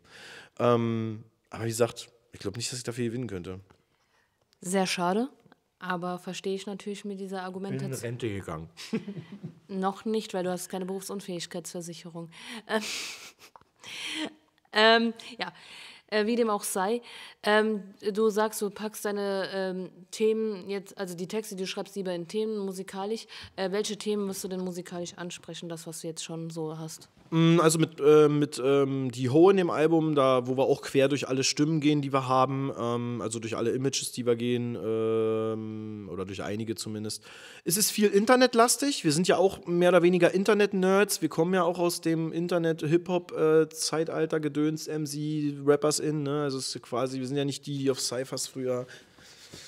Ähm, aber wie gesagt, ich glaube nicht, dass ich dafür gewinnen könnte. Sehr schade, aber verstehe ich natürlich mit dieser Argumentation. Bin in Rente gegangen. Noch nicht, weil du hast keine Berufsunfähigkeitsversicherung. ähm, ja, äh, wie dem auch sei, ähm, du sagst, du packst deine ähm, Themen jetzt, also die Texte, die du schreibst, lieber in Themen musikalisch. Äh, welche Themen wirst du denn musikalisch ansprechen, das, was du jetzt schon so hast? Mm, also mit, äh, mit ähm, Die Ho in dem Album, da, wo wir auch quer durch alle Stimmen gehen, die wir haben, ähm, also durch alle Images, die wir gehen, ähm, oder durch einige zumindest. Es ist viel internetlastig. Wir sind ja auch mehr oder weniger Internet-Nerds. Wir kommen ja auch aus dem Internet-Hip-Hop-Zeitalter, Gedöns, MC, Rappers in. Ne? Also es ist quasi, wir sind ja nicht die, die auf Cyphers früher.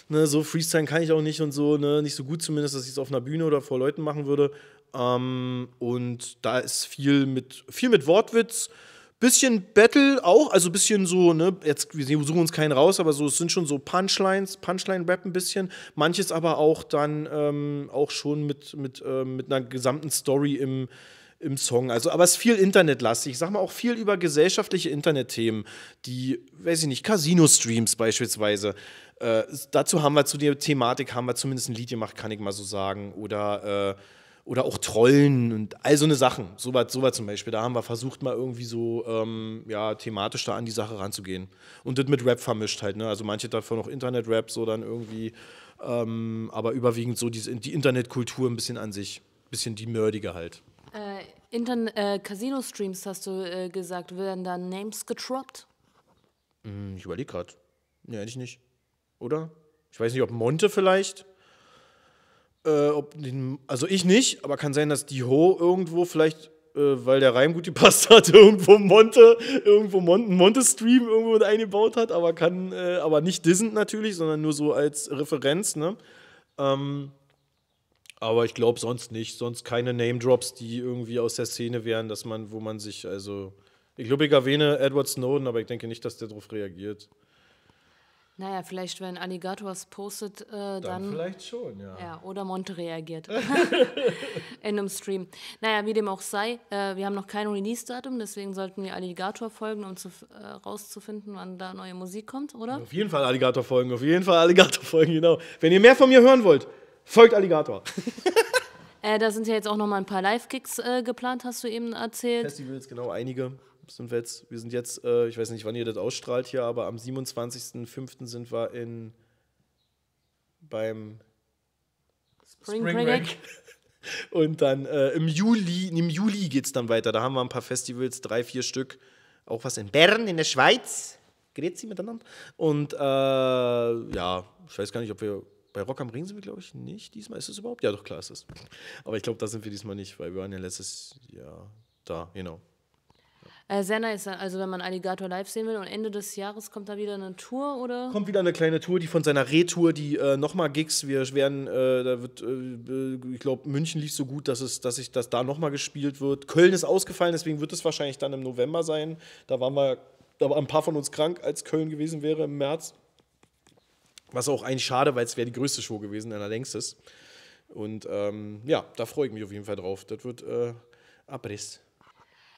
Ne? so Freestyle kann ich auch nicht und so, ne? nicht so gut zumindest, dass ich es auf einer Bühne oder vor Leuten machen würde. Ähm, und da ist viel mit, viel mit Wortwitz, Bisschen Battle auch, also ein bisschen so, ne, jetzt, wir suchen uns keinen raus, aber so, es sind schon so Punchlines, Punchline-Rap ein bisschen. Manches aber auch dann ähm, auch schon mit, mit, äh, mit einer gesamten Story im, im Song. Also, aber es ist viel internetlastig. Ich sag mal auch viel über gesellschaftliche Internetthemen, die, weiß ich nicht, Casino-Streams beispielsweise. Äh, dazu haben wir zu der Thematik haben wir zumindest ein Lied gemacht, kann ich mal so sagen. Oder äh, oder auch Trollen und all so eine Sachen. Sowas so zum Beispiel. Da haben wir versucht, mal irgendwie so ähm, ja, thematisch da an die Sache ranzugehen. Und das mit Rap vermischt halt. Ne? Also manche davon auch Internet-Rap, so dann irgendwie. Ähm, aber überwiegend so die, die Internetkultur ein bisschen an sich. Ein bisschen die Mördige halt. Äh, äh, Casino-Streams, hast du äh, gesagt, werden da Names getroppt? Hm, ich überlege gerade. Nee, eigentlich nicht. Oder? Ich weiß nicht, ob Monte vielleicht? Äh, ob, also ich nicht, aber kann sein, dass die Ho irgendwo vielleicht, äh, weil der Reim gut gepasst hat, irgendwo Monte, irgendwo Mon Monte-Stream irgendwo mit eingebaut hat, aber kann, äh, aber nicht dissend natürlich, sondern nur so als Referenz, ne? Ähm, aber ich glaube sonst nicht, sonst keine Name-Drops, die irgendwie aus der Szene wären, dass man, wo man sich, also, ich glaube, ich erwähne Edward Snowden, aber ich denke nicht, dass der darauf reagiert. Naja, vielleicht, wenn Anigato was postet, äh, dann, dann, Vielleicht schon, ja. ja. Oder Monte reagiert. In einem Stream. Naja, wie dem auch sei, äh, wir haben noch kein Release-Datum, deswegen sollten wir Alligator folgen, um zu, äh, rauszufinden, wann da neue Musik kommt, oder? Auf jeden Fall Alligator folgen, auf jeden Fall Alligator folgen, genau. Wenn ihr mehr von mir hören wollt, folgt Alligator. Äh, da sind ja jetzt auch noch mal ein paar Live-Gigs äh, geplant, hast du eben erzählt. Festivals, genau, einige sind wir jetzt, wir sind jetzt, äh, ich weiß nicht, wann ihr das ausstrahlt hier, aber am 27.05. sind wir in beim Spring, Spring Break. Break. Und dann äh, im Juli, im Juli geht es dann weiter. Da haben wir ein paar Festivals, drei, vier Stück. Auch was in Bern, in der Schweiz. Grüezi miteinander. Und äh, ja, ich weiß gar nicht, ob wir bei Rock am Ring sind wir, glaube ich, nicht diesmal. Ist es überhaupt? Ja, doch, klar ist es. Aber ich glaube, da sind wir diesmal nicht, weil wir waren ja letztes Jahr da, genau. You know. Äh, sehr nice, also wenn man Alligator live sehen will. Und Ende des Jahres kommt da wieder eine Tour, oder? Kommt wieder eine kleine Tour, die von seiner Retour, die äh, nochmal Gigs. Wir werden, äh, da wird, äh, äh, ich glaube, München lief so gut, dass es, dass ich, dass da nochmal gespielt wird. Köln ist ausgefallen, deswegen wird es wahrscheinlich dann im November sein. Da waren wir, da waren ein paar von uns krank, als Köln gewesen wäre im März. Was auch eigentlich schade, weil es wäre die größte Show gewesen, einer ist. Und ähm, ja, da freue ich mich auf jeden Fall drauf. Das wird äh, Abriss.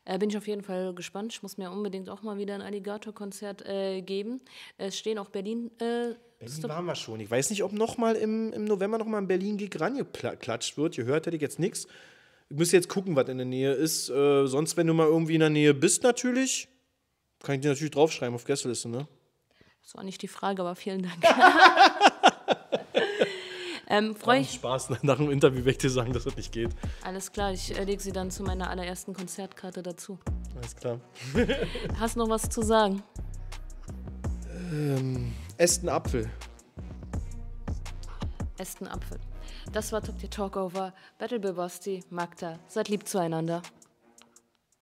Äh, bin ich auf jeden Fall gespannt. Ich muss mir unbedingt auch mal wieder ein Alligator-Konzert äh, geben. Es stehen auch Berlin. Äh, Berlin waren wir schon. Ich weiß nicht, ob nochmal im, im November noch mal in Berlin Gig rangeklatscht wird. Ihr hört, hätte ich jetzt nichts. Ich müsste jetzt gucken, was in der Nähe ist. Äh, sonst, wenn du mal irgendwie in der Nähe bist, natürlich, kann ich dir natürlich draufschreiben auf Gästeliste, ne? Das war nicht die Frage, aber vielen Dank. Ähm, Freue ich Spaß, nach dem Interview wenn ich wegzusagen, dass das nicht geht. Alles klar, ich äh, lege sie dann zu meiner allerersten Konzertkarte dazu. Alles klar. Hast noch was zu sagen? Ähm, esst einen Apfel. Esst einen Apfel. Das war Top Tier Talkover. over Battle Bebasti, Magda. Seid lieb zueinander.